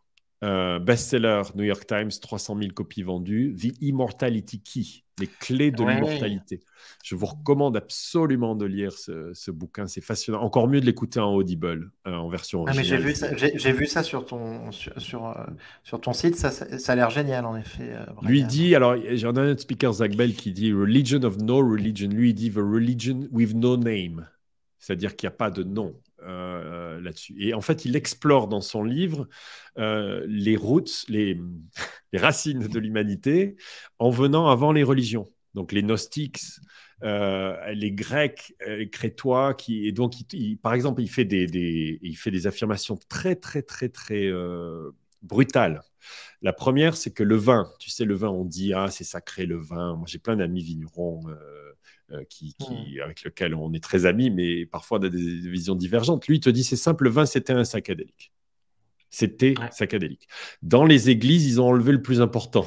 euh, best-seller New York Times, 300 000 copies vendues. The Immortality Key, les clés de l'immortalité. Je vous recommande absolument de lire ce, bouquin, c'est fascinant. Encore mieux de l'écouter en Audible, euh, en version ah, en j'ai vu, ça, sur ton, sur, sur, euh, ton site, ça, a l'air génial en effet. lui dit, alors j'en un autre speaker, Zach Bell, qui dit Religion of No Religion. Lui, il dit The Religion with No Name. C'est-à-dire qu'il n'y a pas de nom. Euh, euh, là-dessus. Et en fait, il explore dans son livre euh, les routes, les, racines de l'humanité en venant avant les religions. Donc les gnostiques, les Grecs, les Crétois, qui et donc par exemple, il fait des, il fait des affirmations très très très très brutales. La première, c'est que le vin, tu sais, le vin, on dit ah c'est sacré le vin. Moi, j'ai plein d'amis vignerons. Euh, euh, qui, mm. avec lequel on est très amis, mais parfois on a des visions divergentes. Lui, il te dit c'est simple, le vin c'était un saccadélique. C'était ouais. saccadélique. Dans les églises, ils ont enlevé le plus important.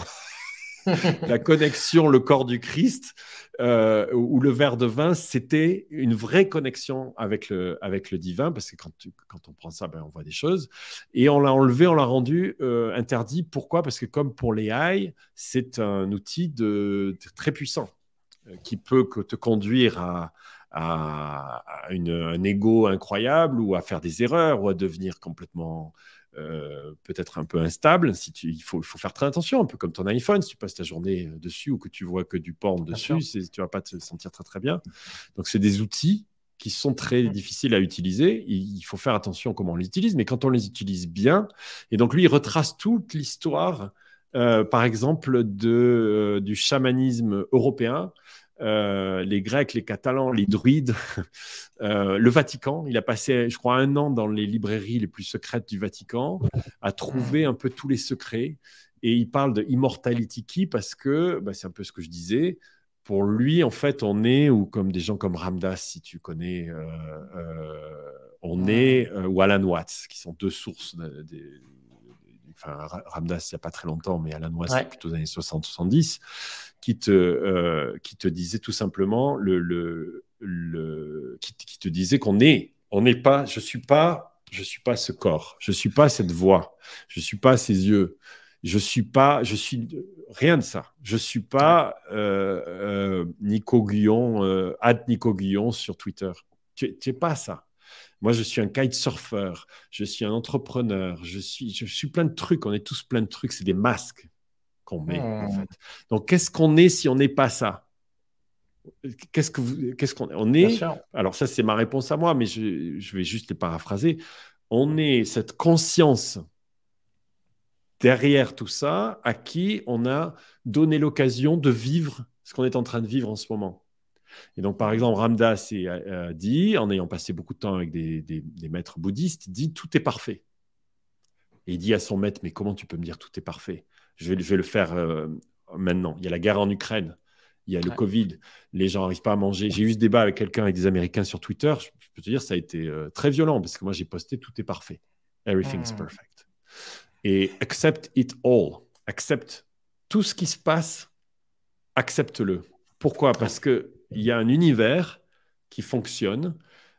la connexion, le corps du Christ euh, ou le verre de vin, c'était une vraie connexion avec le, avec le divin, parce que quand, quand on prend ça, ben, on voit des choses. Et on l'a enlevé, on l'a rendu euh, interdit. Pourquoi Parce que comme pour les hailles c'est un outil très puissant. Euh, qui peut te conduire à, un ego incroyable ou à faire des erreurs ou à devenir complètement euh, peut-être un peu instable. il faut, faire très attention, un peu comme ton iPhone. Si tu passes ta journée euh, dessus ou que tu vois que du porn dessus, tu vas pas te sentir très très bien. Donc c'est des outils qui sont très difficiles à utiliser. Il faut faire attention comment on les utilise, mais quand on les utilise bien, et donc lui, il retrace toute l'histoire euh, par exemple, euh, du chamanisme européen. Euh, les Grecs, les Catalans, les druides, le Vatican. Il a passé, je crois, un an dans les librairies les plus secrètes du Vatican à trouver mm. un peu tous les secrets. Et il parle de immortality key parce que, bah, c'est un peu ce que je disais, pour lui, en fait, on est, ou comme des gens comme Ramdas, si tu connais, on est, euh, ou Alan Watts, qui sont deux sources de, enfin, Ramdas il n'y a pas très longtemps, mais Alan c'est c'est plutôt dans années 60-70, qui, te, euh, qui te disait tout simplement, le, le, qui, te disait qu'on est, on n'est pas, je suis pas, je suis pas ce corps, je ne suis pas cette voix, je suis pas ces yeux, je suis pas, je suis rien de ça. Je ne suis pas euh, euh, Nico Guillon, ad Nico Guillon sur Twitter. Tu n'es pas ça. Moi, je suis un kitesurfer, je suis un entrepreneur, je suis, je suis plein de trucs. On est tous plein de trucs. C'est des masques qu'on met, en oh. fait. Donc, qu'est-ce qu'on est si on n'est pas ça Qu'est-ce que qu'est-ce qu'on on est Alors ça, c'est ma réponse à moi, mais je, vais juste les paraphraser. On est cette conscience derrière tout ça à qui on a donné l'occasion de vivre ce qu'on est en train de vivre en ce moment. Et donc, par exemple, Ramdas Dass euh, euh, dit, en ayant passé beaucoup de temps avec des, maîtres bouddhistes, dit tout est parfait. Et il dit à son maître, mais comment tu peux me dire tout est parfait je vais, le faire euh, maintenant. Il y a la guerre en Ukraine, il y a le Covid, les gens n'arrivent pas à manger. J'ai eu ce débat avec quelqu'un, avec des Américains sur Twitter. Je, peux te dire, ça a été très violent parce que moi, j'ai posté tout est parfait. everything is ah. perfect. Et accept it all. Accepte tout ce qui se passe, accepte-le. Pourquoi Parce que il y a un univers qui fonctionne,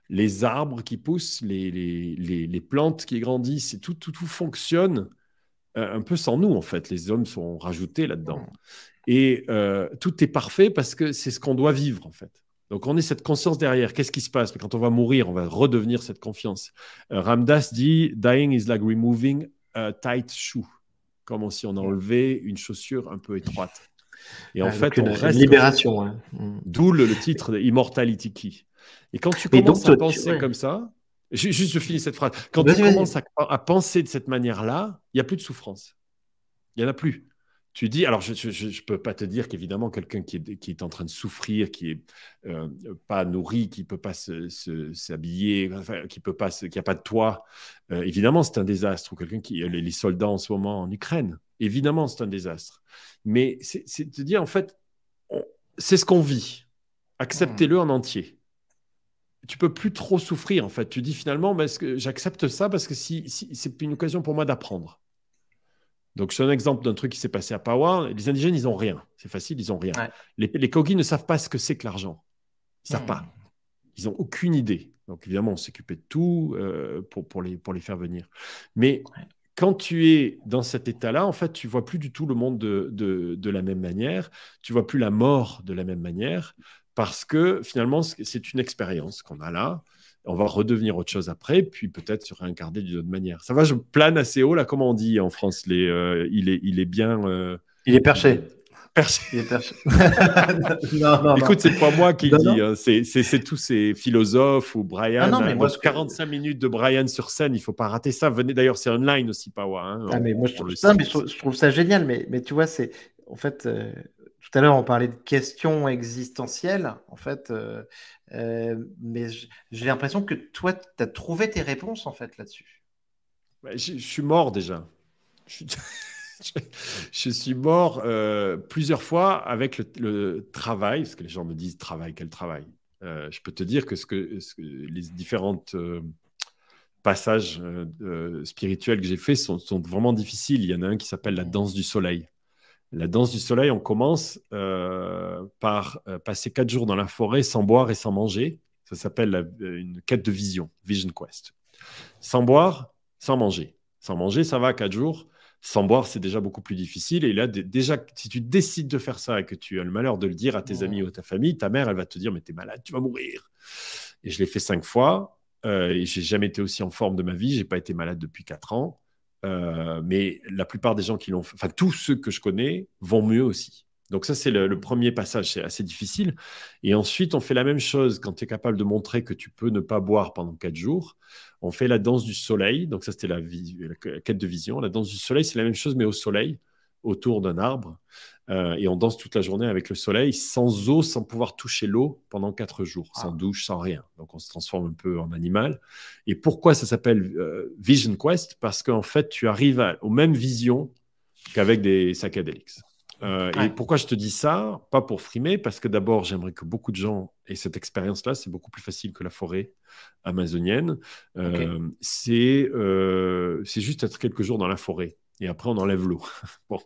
les arbres qui poussent, les, les, plantes qui grandissent, tout, tout, tout fonctionne euh, un peu sans nous, en fait. Les hommes sont rajoutés là-dedans. Et euh, tout est parfait parce que c'est ce qu'on doit vivre, en fait. Donc on est cette conscience derrière. Qu'est-ce qui se passe Quand on va mourir, on va redevenir cette confiance. Euh, Ramdas dit Dying is like removing a tight shoe, comme si on enlevait une chaussure un peu étroite. Et en ah, fait, on une, reste libération. D'où le, titre Immortality Key. Et quand tu commences à penser comme ça, juste je finis cette phrase. Quand tu commences à, à, penser de cette manière-là, il n'y a plus de souffrance. Il n'y en a plus tu dis, alors je ne peux pas te dire qu'évidemment quelqu'un qui est, qui est, en train de souffrir, qui n'est euh, pas nourri, qui ne peut pas s'habiller, qui peut pas, qui n'a pas de toit, euh, évidemment c'est un désastre. Ou quelqu'un qui, les, les, soldats en ce moment en Ukraine, évidemment c'est un désastre. Mais c'est de dire en fait, c'est ce qu'on vit. Acceptez-le hmm. en entier. Tu peux plus trop souffrir en fait. Tu dis finalement, ben, j'accepte ça parce que si c'est une occasion pour moi d'apprendre. Donc, c'est un exemple d'un truc qui s'est passé à Power. Les indigènes, ils n'ont rien. C'est facile, ils n'ont rien. Les, les ne savent pas ce que c'est que l'argent. Ils ne savent hmm. pas. Ils n'ont aucune idée. Donc, évidemment, on s'occupait de tout euh, pour, les, pour les faire venir. Mais quand tu es dans cet état-là, en fait, tu vois plus du tout le monde de, de, la même manière. Tu vois plus la mort de la même manière parce que finalement, c'est une expérience qu'on a là on va redevenir autre chose après, puis peut-être se réincarner d'une autre manière. Ça va, je plane assez haut, là, comment on dit en France euh, il, est, il est bien. Euh, il est perché. Euh, perché. Il est perché. non, non, Écoute, c'est pas moi qui le dis, hein, c'est tous ces philosophes ou Brian. Non, hein, mais moi, 45 minutes de Brian sur scène, il faut pas rater ça. Venez d'ailleurs, c'est online aussi, pas hein, ah, mais moi, je trouve, ça, génial, mais, mais tu vois, c'est en fait tout à l'heure, on parlait de questions existentielles, en fait, euh, euh, mais j'ai l'impression que toi, tu as trouvé tes réponses, en fait, là-dessus. Bah, je, suis mort déjà. Je suis, mort euh, plusieurs fois avec le, travail, parce que les gens me disent travail, quel travail Je peux te dire que, ce que, les différentes passages spirituels que j'ai faits sont, vraiment difficiles. Il y en a un qui s'appelle la danse du soleil la danse du soleil, on commence euh, par euh, passer quatre jours dans la forêt sans boire et sans manger. Ça s'appelle euh, une quête de vision, Vision Quest. Sans boire, sans manger. Sans manger, ça va quatre jours. Sans boire, c'est déjà beaucoup plus difficile. Et là, déjà, si tu décides de faire ça et que tu as le malheur de le dire à tes amis ou à ta famille, ta mère, elle va te dire Mais es malade, tu vas mourir. Et je l'ai fait cinq fois. Euh, et j'ai jamais été aussi en forme de ma vie. J'ai pas été malade depuis quatre ans. Euh, mais la plupart des gens qui l'ont fait, enfin tous ceux que je connais vont mieux aussi. Donc ça, c'est le, mm. premier passage, c'est assez difficile. Et ensuite, on fait la même chose quand tu es capable de montrer que tu peux ne pas boire pendant quatre jours. On fait la danse du soleil. Donc ça, c'était la, quête de vision. La danse du soleil, c'est la même chose, mais au soleil, autour d'un arbre. Euh, et on danse toute la journée avec le soleil, sans eau, sans pouvoir toucher l'eau pendant quatre jours, ah. sans douche, sans rien. Donc on se transforme un peu en animal. Et pourquoi ça s'appelle euh, Vision Quest Parce qu'en fait, tu arrives aux mêmes visions qu'avec des psychedelics. Euh, et pourquoi je te dis ça Pas pour frimer, parce que d'abord, j'aimerais que beaucoup de gens aient cette expérience-là. C'est beaucoup plus facile que la forêt amazonienne. C'est juste être quelques jours dans la forêt et après on enlève l'eau. bon,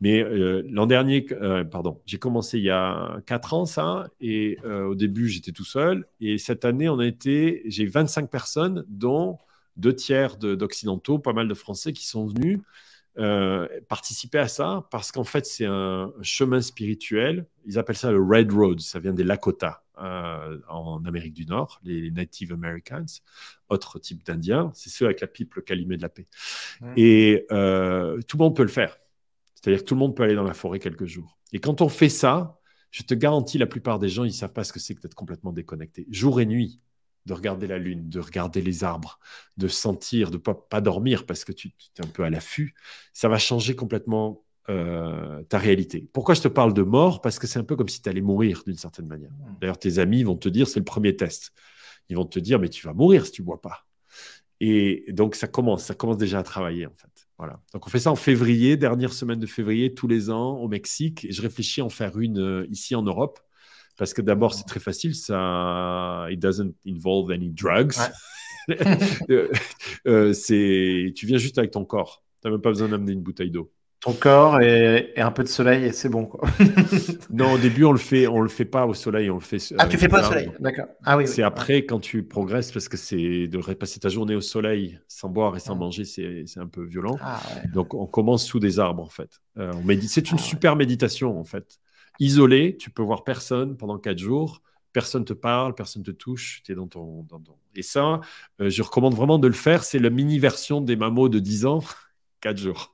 mais euh, l'an dernier, euh, pardon, j'ai commencé il y a 4 ans ça, et euh, au début j'étais tout seul, et cette année on a été, j'ai 25 personnes, dont deux tiers d'occidentaux, pas mal de Français qui sont venus participer à ça, parce qu'en fait c'est un chemin spirituel, ils appellent ça le Red Road, ça vient des Lakota. Euh, en Amérique du Nord, les Native Americans, autre type d'Indiens, c'est ceux avec la pipe, le calimé de la paix. Et euh, tout le monde peut le faire. C'est-à-dire que tout le monde peut aller dans la forêt quelques jours. Et quand on fait ça, je te garantis, la plupart des gens, ils ne savent pas ce que c'est que d'être complètement déconnecté, jour et nuit de regarder la lune, de regarder les arbres, de sentir, de pas, pas dormir parce que tu es un peu à l'affût, ça va changer complètement euh, ta réalité. Pourquoi je te parle de mort Parce que c'est un peu comme si tu allais mourir d'une certaine manière. Hmm. D'ailleurs, tes amis vont te dire, c'est le premier test. Ils vont te dire, mais tu vas mourir si tu bois pas. Et donc ça commence, ça commence déjà à travailler en fait. Voilà. Donc on fait ça en février, dernière semaine de février, tous les ans au Mexique. Et je réfléchis à en faire une euh, ici en Europe parce que d'abord c'est très facile, ça it doesn't involve any drugs. Euh, c'est tu viens juste avec ton corps. Tu n'as même pas besoin d'amener une bouteille d'eau ton corps et, un peu de soleil et c'est bon. Quoi. non, au début, on le fait, on le fait pas au soleil, on le fait. Ah, tu fais pas au soleil, d'accord. Ah oui. C'est après quand tu progresses parce que c'est de repasser ta journée au soleil sans boire et sans ah. manger, c'est un peu violent. Ah, Donc on commence sous des arbres en fait. Euh, on C'est une ah, super méditation en fait. Isolé, tu peux voir personne pendant quatre jours. Personne te parle, personne te touche, tu es dans ton, Et ça, euh, je recommande vraiment de le faire. C'est la mini version des mamots de 10 ans quatre jours.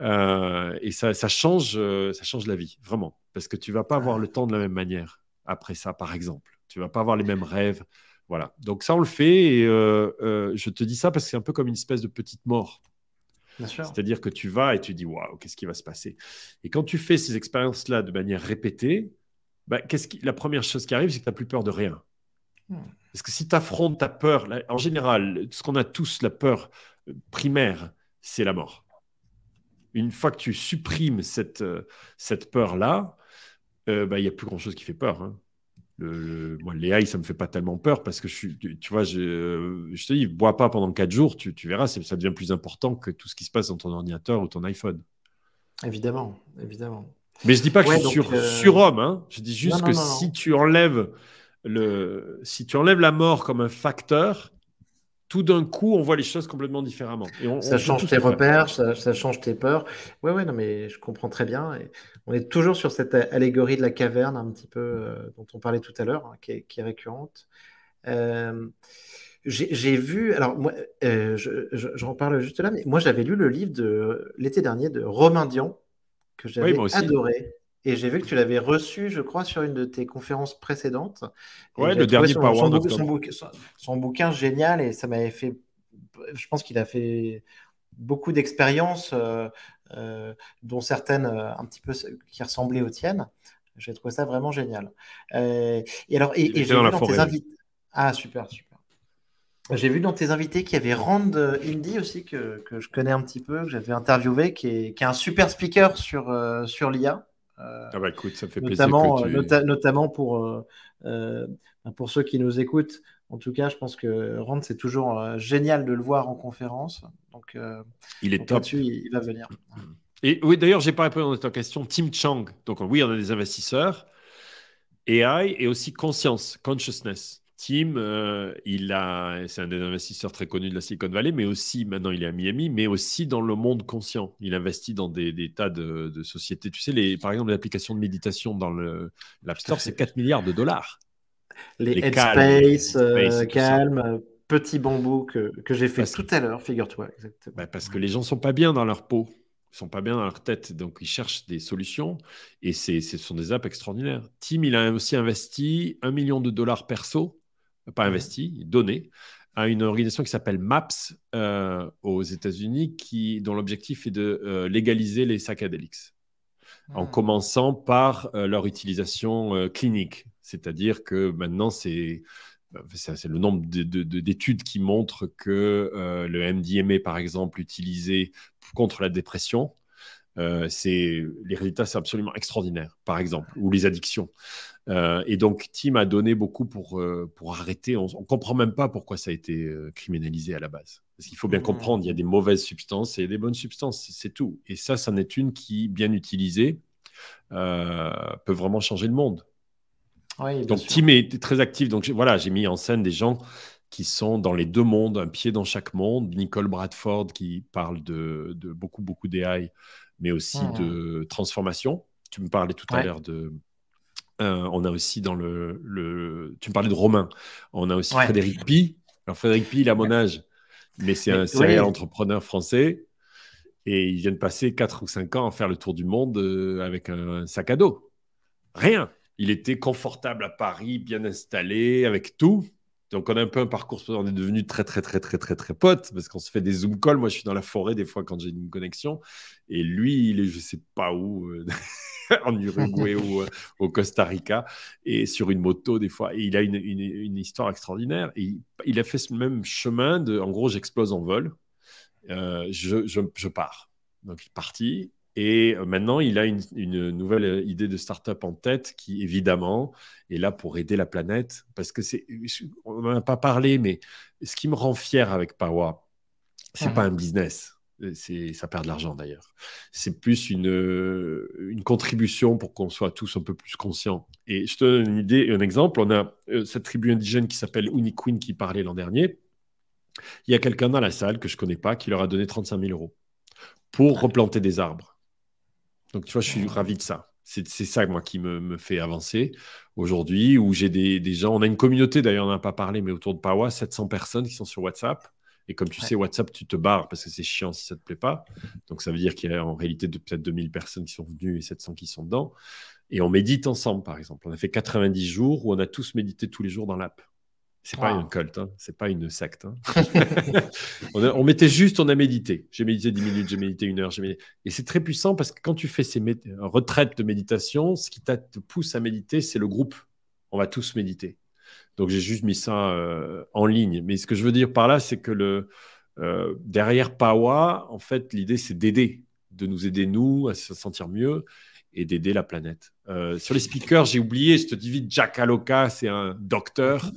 Euh, et ça, ça, change, euh, ça change la vie, vraiment. Parce que tu vas pas avoir le temps de la même manière après ça, par exemple. Tu vas pas avoir les mêmes rêves. Voilà. Donc ça, on le fait. Et euh, je te dis ça parce que c'est un peu comme une espèce de petite mort. C'est-à-dire que tu vas et tu dis waouh, qu'est-ce qui va se passer Et quand tu fais ces expériences-là de manière répétée, bah, qu'est-ce qui... la première chose qui arrive, c'est que tu n'as plus peur de rien. Hmm. Parce que si tu affrontes ta peur, en général, ce qu'on a tous, la peur primaire, c'est la mort. Une fois que tu supprimes cette, euh, cette peur-là, euh, bah, il n'y a plus grand-chose qui fait peur. Hein. Le, moi, ça ne me fait pas tellement peur parce que je tu, vois, euh, je, te dis, bois pas pendant quatre jours, tu, verras, ça devient plus important que tout ce qui se passe dans ton ordinateur ou ton iPhone. Évidemment, évidemment. Mais je dis pas que sur, homme. surhomme, hein. je dis juste que si tu enlèves le, si tu enlèves la mort comme un facteur, tout d'un coup, on voit les choses complètement différemment. ça change tes repères, ça, change tes peurs. Oui, oui, non, mais je comprends très bien. on est toujours sur cette allégorie de la caverne, un petit peu, euh, dont on parlait tout à l'heure, hein, qui, est récurrente. Euh, j'ai vu, alors moi, euh, j'en parle juste là, mais moi j'avais lu le livre de l'été dernier de Romain Dion, que j'avais adoré. Et j'ai vu que tu l'avais reçu, je crois, sur une de tes conférences précédentes. Oui, le dernier son, Power son, bouquin, son, bouquin, génial et ça m'avait fait. Je pense qu'il a fait beaucoup d'expériences, euh, euh, dont certaines euh, un petit peu qui ressemblaient aux tiennes. J'ai trouvé ça vraiment génial. et alors, et, j'ai vu dans tes invités. Ah, super, super. J'ai vu dans tes invités qu'il y avait Rand Indy aussi, que, que, je connais un petit peu, que j'avais interviewé, qui est, qui est, un super speaker sur, sur l'IA. Euh, ah bah écoute, ça fait notamment, plaisir. Euh, notamment pour, euh, bah, pour ceux qui nous écoutent. En tout cas, je pense que Rand, c'est toujours génial de le voir en conférence. Donc, il est top. Il, va venir. Mm. Et oui, d'ailleurs, j'ai pas répondu à ta question. Tim Chang. Donc, oui, on a des investisseurs, AI et aussi conscience, consciousness. Tim, euh, il a, c'est un des investisseurs très connus de la Silicon Valley, mais aussi, maintenant il est à Miami, mais aussi dans le monde conscient. Il investit dans des, tas de, sociétés. Tu sais, les, par exemple, l'application de méditation dans l'App Store, c'est 4 milliards de dollars. Les, Headspace, euh, Calm, euh, Petit Bambou que, que j'ai fait tout à l'heure, figure-toi. Bah, parce que les gens sont pas bien dans leur peau, ils sont pas bien dans leur tête, donc ils cherchent des solutions et ce sont des apps extraordinaires. Tim, il a aussi investi 1 million de dollars perso pas mhm. investi, donné à une organisation qui s'appelle MAPS euh, aux États-Unis, qui, dont l'objectif est de euh, légaliser les à en ah. commençant par euh, leur utilisation clinique. C'est-à-dire que maintenant, c'est c'est le nombre d'études qui montrent que le MDMA, par exemple, utilisé contre la dépression, euh, les résultats, c'est absolument extraordinaire, par exemple, ou les addictions. Euh, et donc, Tim a donné beaucoup pour, euh, pour arrêter. On ne comprend même pas pourquoi ça a été euh, criminalisé à la base. Parce qu'il faut bien mhm. comprendre, il y a des mauvaises substances et des bonnes substances, c'est tout. Et ça, c'en est une qui, bien utilisée, peut vraiment changer le monde. donc, Tim est très actif. Donc, voilà, j'ai mis en scène des gens qui sont dans les deux mondes, un pied dans chaque monde. Nicole Bradford qui parle de, beaucoup, beaucoup d'AI, mais aussi mhm. de transformation. Tu me parlais tout à l'heure de euh, on a aussi dans le, Tu me parlais de Romain. On a aussi Frédéric Pi. Alors, Frédéric Pi, il a mon âge, mais c'est un serial entrepreneur français. Et il vient de passer 4 ou 5 ans à faire le tour du monde euh, avec un sac à dos. Rien. Il était confortable à Paris, bien installé, avec tout. Donc on a un peu un parcours, on est devenu très très très très très très potes parce qu'on se fait des zoom calls. Moi je suis dans la forêt des fois quand j'ai une connexion et lui il est je sais pas où euh, en Uruguay ou euh, au Costa Rica et sur une moto des fois et il a une, une, histoire extraordinaire et il, il, a fait ce même chemin de en gros j'explose en vol, euh, je, je, je pars. Donc il est parti et euh, maintenant, il a une, nouvelle euh, idée de start-up en tête qui, évidemment, est là pour aider la planète. Parce que c'est, euh, on n'en a pas parlé, mais ce qui me rend fier avec Pawa, c'est n'est pas un business. ça perd de l'argent d'ailleurs. C'est plus une, contribution pour qu'on soit tous un peu plus conscients. Et je te donne une idée, un exemple. On a cette tribu indigène qui s'appelle Uniqueen qui parlait l'an dernier. Il y a quelqu'un dans la salle que je ne connais pas qui leur a donné 35 000 euros pour replanter des arbres. Donc, tu vois, je suis ravi de ça. C'est ça, moi, qui me, fait avancer aujourd'hui, où j'ai des, gens, on a une communauté, d'ailleurs, on n'en a pas parlé, mais autour de Pawa, 700 personnes qui sont sur WhatsApp. Et comme tu sais, WhatsApp, tu te barres parce que c'est chiant si ça ne te plaît pas. Donc, ça veut dire qu'il y a en réalité peut-être 2000 personnes qui sont venues et 700 qui sont dedans. Et on médite ensemble, par exemple. On a fait 90 jours où on a tous médité tous les jours dans l'app. C'est n'est pas un culte, ce c'est pas une secte. Hein. on, mettait juste, on a médité. J'ai médité 10 minutes, j'ai médité une heure, Et c'est très puissant parce que quand tu fais ces euh, retraites de méditation, ce qui te pousse à méditer, c'est le groupe. On va tous méditer. Donc j'ai juste mis ça euh, en ligne. Mais ce que je veux dire par là, c'est que le, euh, derrière Pawa, en fait, l'idée c'est d'aider, de nous aider nous à se sentir mieux et d'aider la planète. sur les speakers, j'ai oublié, je te dis vite, Jack Aloka, c'est un docteur.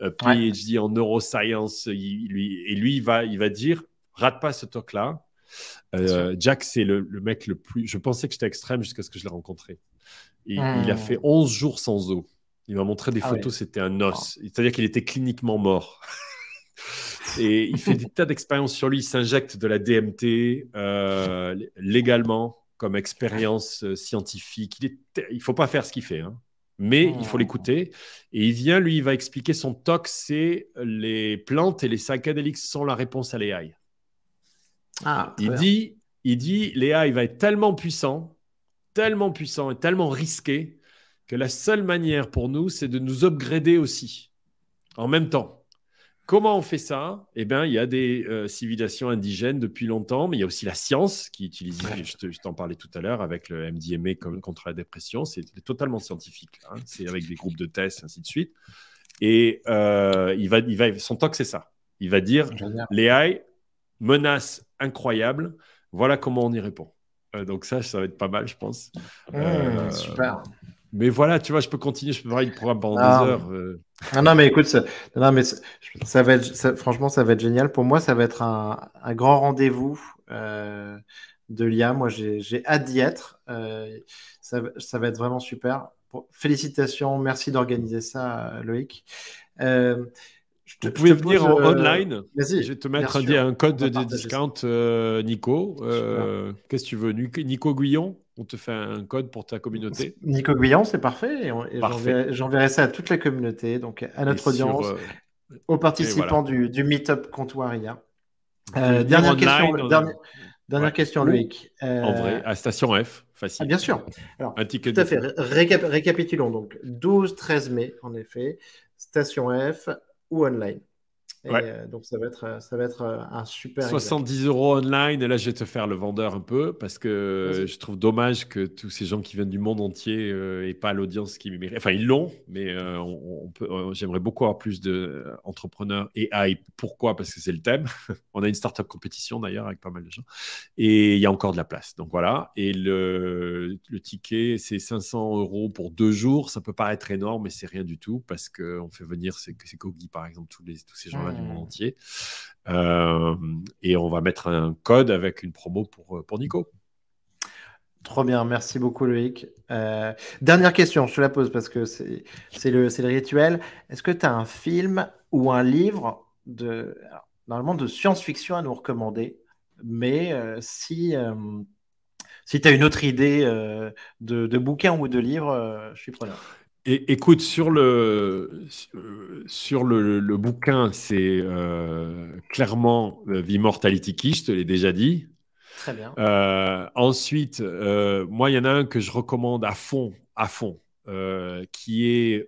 PhD euh, dis en neuroscience lui, et lui, il va, il va dire rate pas ce talk-là. Euh, Jack, c'est le, mec le plus. Je pensais que j'étais extrême jusqu'à ce que je l'ai rencontré. Il a hmm. fait 11 jours sans eau. Il m'a montré des ah photos, c'était un os. Oh. C'est-à-dire qu'il était cliniquement mort. et il fait des tas d'expériences sur lui. Il s'injecte de la DMT euh, légalement comme expérience scientifique. Il ne faut pas faire ce qu'il fait. Hein mais il faut hmm. l'écouter. Et il vient, lui, il va expliquer son tox c'est les plantes et les psychédéliques sont la réponse à l'AI. Ah, il dit, il dit, l'AI va être tellement puissant, tellement puissant et tellement risqué que la seule manière pour nous, c'est de nous upgrader aussi, en même temps. Comment on fait ça Eh bien, il y a des euh, civilisations indigènes depuis longtemps, mais il y a aussi la science qui utilise, je t'en parlais tout à l'heure, avec le MDMA contre la dépression, c'est totalement scientifique, hein. c'est avec des groupes de tests, ainsi de suite. Et euh, il va, son talk, c'est ça. Il va dire, l'AI, menace incroyable, voilà comment on y répond. Euh, donc ça, ça va être pas mal, je pense. Mmh, super. Mais voilà, tu vois, je peux continuer, je peux parler de programme pendant heures. Ah non, mais écoute, mais ça va franchement, ça va être génial. Pour moi, ça va être un, grand rendez-vous euh, de l'IA. Moi, j'ai hâte d'y être. Euh, ça, va être vraiment super. Félicitations, merci d'organiser ça, Loïc. Je te, venir en online. Vas-y. Je vais te mettre un, code de, discount, Nico. Qu'est-ce que tu veux Nico Guillon? on te fait un code pour ta communauté. Nico Guillon, c'est parfait. Et, j'enverrai ça à toute la communauté, donc à notre audience, euh, aux participants du, Meetup Comptoiria. Euh, euh, dernière question, dernière, question Loïc. Euh, en vrai, à Station F, facile. Ah, bien sûr. Alors, un ticket tout à fait. récapitulons donc. 12-13 mai, en effet, Station F ou online. Euh, donc ça va être, ça va être euh, un super. 70 euros online. Et là, je vais te faire le vendeur un peu parce que je trouve dommage que tous ces gens qui viennent du monde entier et euh, pas l'audience qui mérite. Enfin, ils l'ont, mais on, J'aimerais beaucoup avoir plus d'entrepreneurs et AI. Pourquoi Parce que c'est le thème. on a une startup compétition d'ailleurs avec pas mal de gens et il y a encore de la place. Donc voilà. Et le, le ticket, c'est 500 euros pour deux jours. Ça peut paraître énorme, mais c'est rien du tout parce qu'on fait venir ces, c'est par exemple, tous, les, tous ces gens-là Hmm. entier. Euh, et on va mettre un code avec une promo pour, euh, pour Nico. Trop bien, merci beaucoup Loïc. Euh, dernière question, je te la pose parce que c'est le, le, rituel. Est-ce que tu as un film ou un livre de, normalement de science-fiction à nous recommander Mais si, si tu as une autre idée de, de, bouquin ou de livre, je suis preneur écoute, sur le, sur le, bouquin, c'est euh, clairement euh, The Immortality Key, je te l'ai déjà dit. Très bien. Euh, ensuite, moi, il y en a un que je recommande à fond, à fond, qui, est,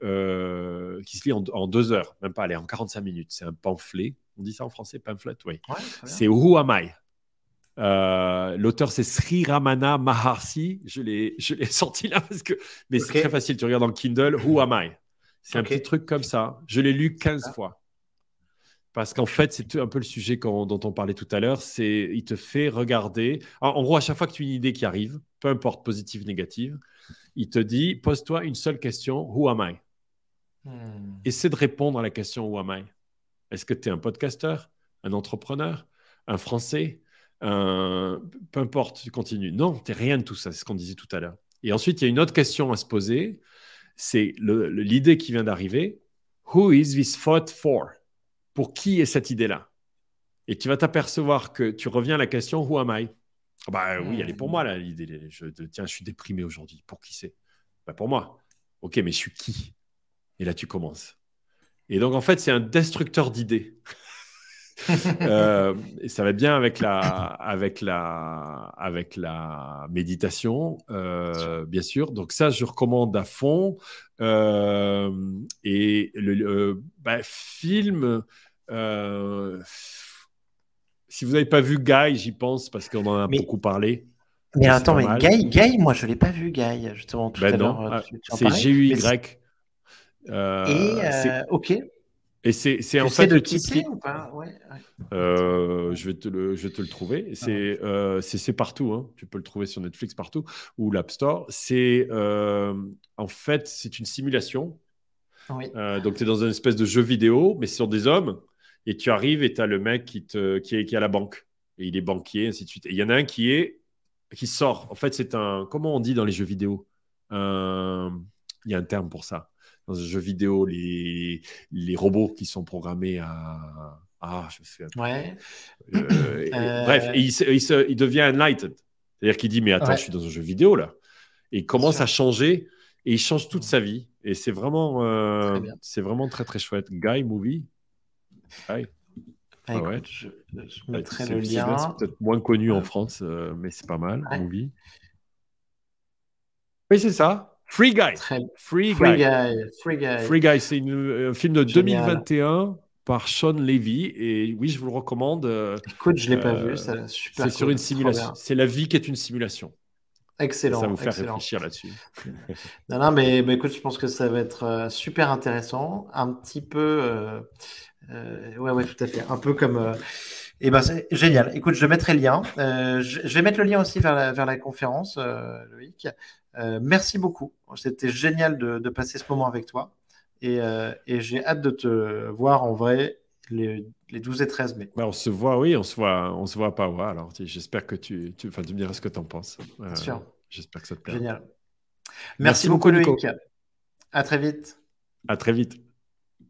qui se lit en, deux heures, même pas, aller en 45 minutes. C'est un pamphlet. On dit ça en français, pamphlet, oui. Ouais, c'est Who Am I euh, l'auteur, c'est Sri Ramana Maharshi. Je l'ai sorti là parce que. Mais c'est très facile. Tu regardes dans Kindle, Who Am I C'est un petit truc comme ça. Je l'ai lu 15 ah. fois. Parce qu'en fait, c'est un peu le sujet dont on parlait tout à l'heure. C'est, il te fait regarder. en gros, à chaque fois que tu as une idée qui arrive, peu importe positive, négative, il te dit, pose-toi une seule question. Who am I Et hmm. Essaie de répondre à la question Who am I Est-ce que tu es un podcasteur, un entrepreneur, un Français, euh, peu importe, tu continues. Non, t'es rien de tout ça, c'est ce qu'on disait tout à l'heure. Et ensuite, il y a une autre question à se poser, c'est l'idée qui vient d'arriver. Who is this thought for? Pour qui est cette idée-là Et tu vas t'apercevoir que tu reviens à la question Who am I ah Bah oui, elle est pour moi, l'idée. Je, tiens, je suis déprimé aujourd'hui. Pour qui c'est bah, Pour moi. Ok, mais je suis qui Et là, tu commences. Et donc, en fait, c'est un destructeur d'idées. Euh, ça va bien avec la, avec la, avec la méditation, euh, bien sûr. Donc ça, je recommande à fond. Euh, et le, bah, film si vous n'avez pas vu Guy, j'y pense parce qu'on en a beaucoup parlé. Mais attends, mais Guy, moi je l'ai pas vu Guy justement tout ben à l'heure. Ah, c'est G U Y. et ok. Et c'est en fait de Ou pas euh, je, vais te le, je te le trouver. Ah euh, c'est partout. Hein. Tu peux le trouver sur Netflix partout ou l'App Store. C'est euh, en fait c'est une simulation. donc tu es dans une espèce de jeu vidéo, mais sur des hommes. Et tu arrives et tu as le mec qui, te, qui, est, qui à la banque. Et il est banquier, ainsi de suite. Et il y en a un qui est qui sort. En fait, c'est un. Comment on dit dans les jeux vidéo Il y a un terme pour ça dans un jeu vidéo, les, robots qui sont programmés à. Ah, je sais. Euh, euh. bref, il, devient enlightened. C'est-à-dire qu'il dit Mais attends, je suis dans un jeu vidéo là. Et il commence à changer et il change toute sa vie. Et c'est vraiment, euh, c'est vraiment très très chouette. Guy Movie. Guy. Bah, ah ouais. je, mettrai le lien. C'est peut-être moins connu en France, mais c'est pas mal. Movie. Oui, c'est ça. Free Guy. Free, Free, Guy. Free Guy. c'est un film de 2021 par Sean Levy. Et oui, je vous le recommande. Euh, écoute, je ne l'ai pas vu. Euh, c'est sur une simulation. C'est la vie qui est une simulation. Excellent. Ça va vous faire réfléchir là-dessus. non, non, mais écoute, je pense que ça va être euh, super intéressant. Un petit peu. Euh, ouais, ouais, tout à fait. Un peu comme. et eh ben, c'est génial. Écoute, je mettrai le lien. Je, vais mettre le lien aussi vers la, vers la conférence, Loïc. Euh, merci beaucoup. C'était génial de, passer ce moment avec toi. Euh, et, j'ai hâte de te voir en vrai les, 12 et 13 mai. Bah, on se voit, oui, on se voit, on se voit pas Ouais, Alors, j'espère que tu, tu, tu me diras ce que tu en penses. Euh, j'espère que ça te plaît. Génial. Merci, beaucoup, Loïc. À très vite. À très vite.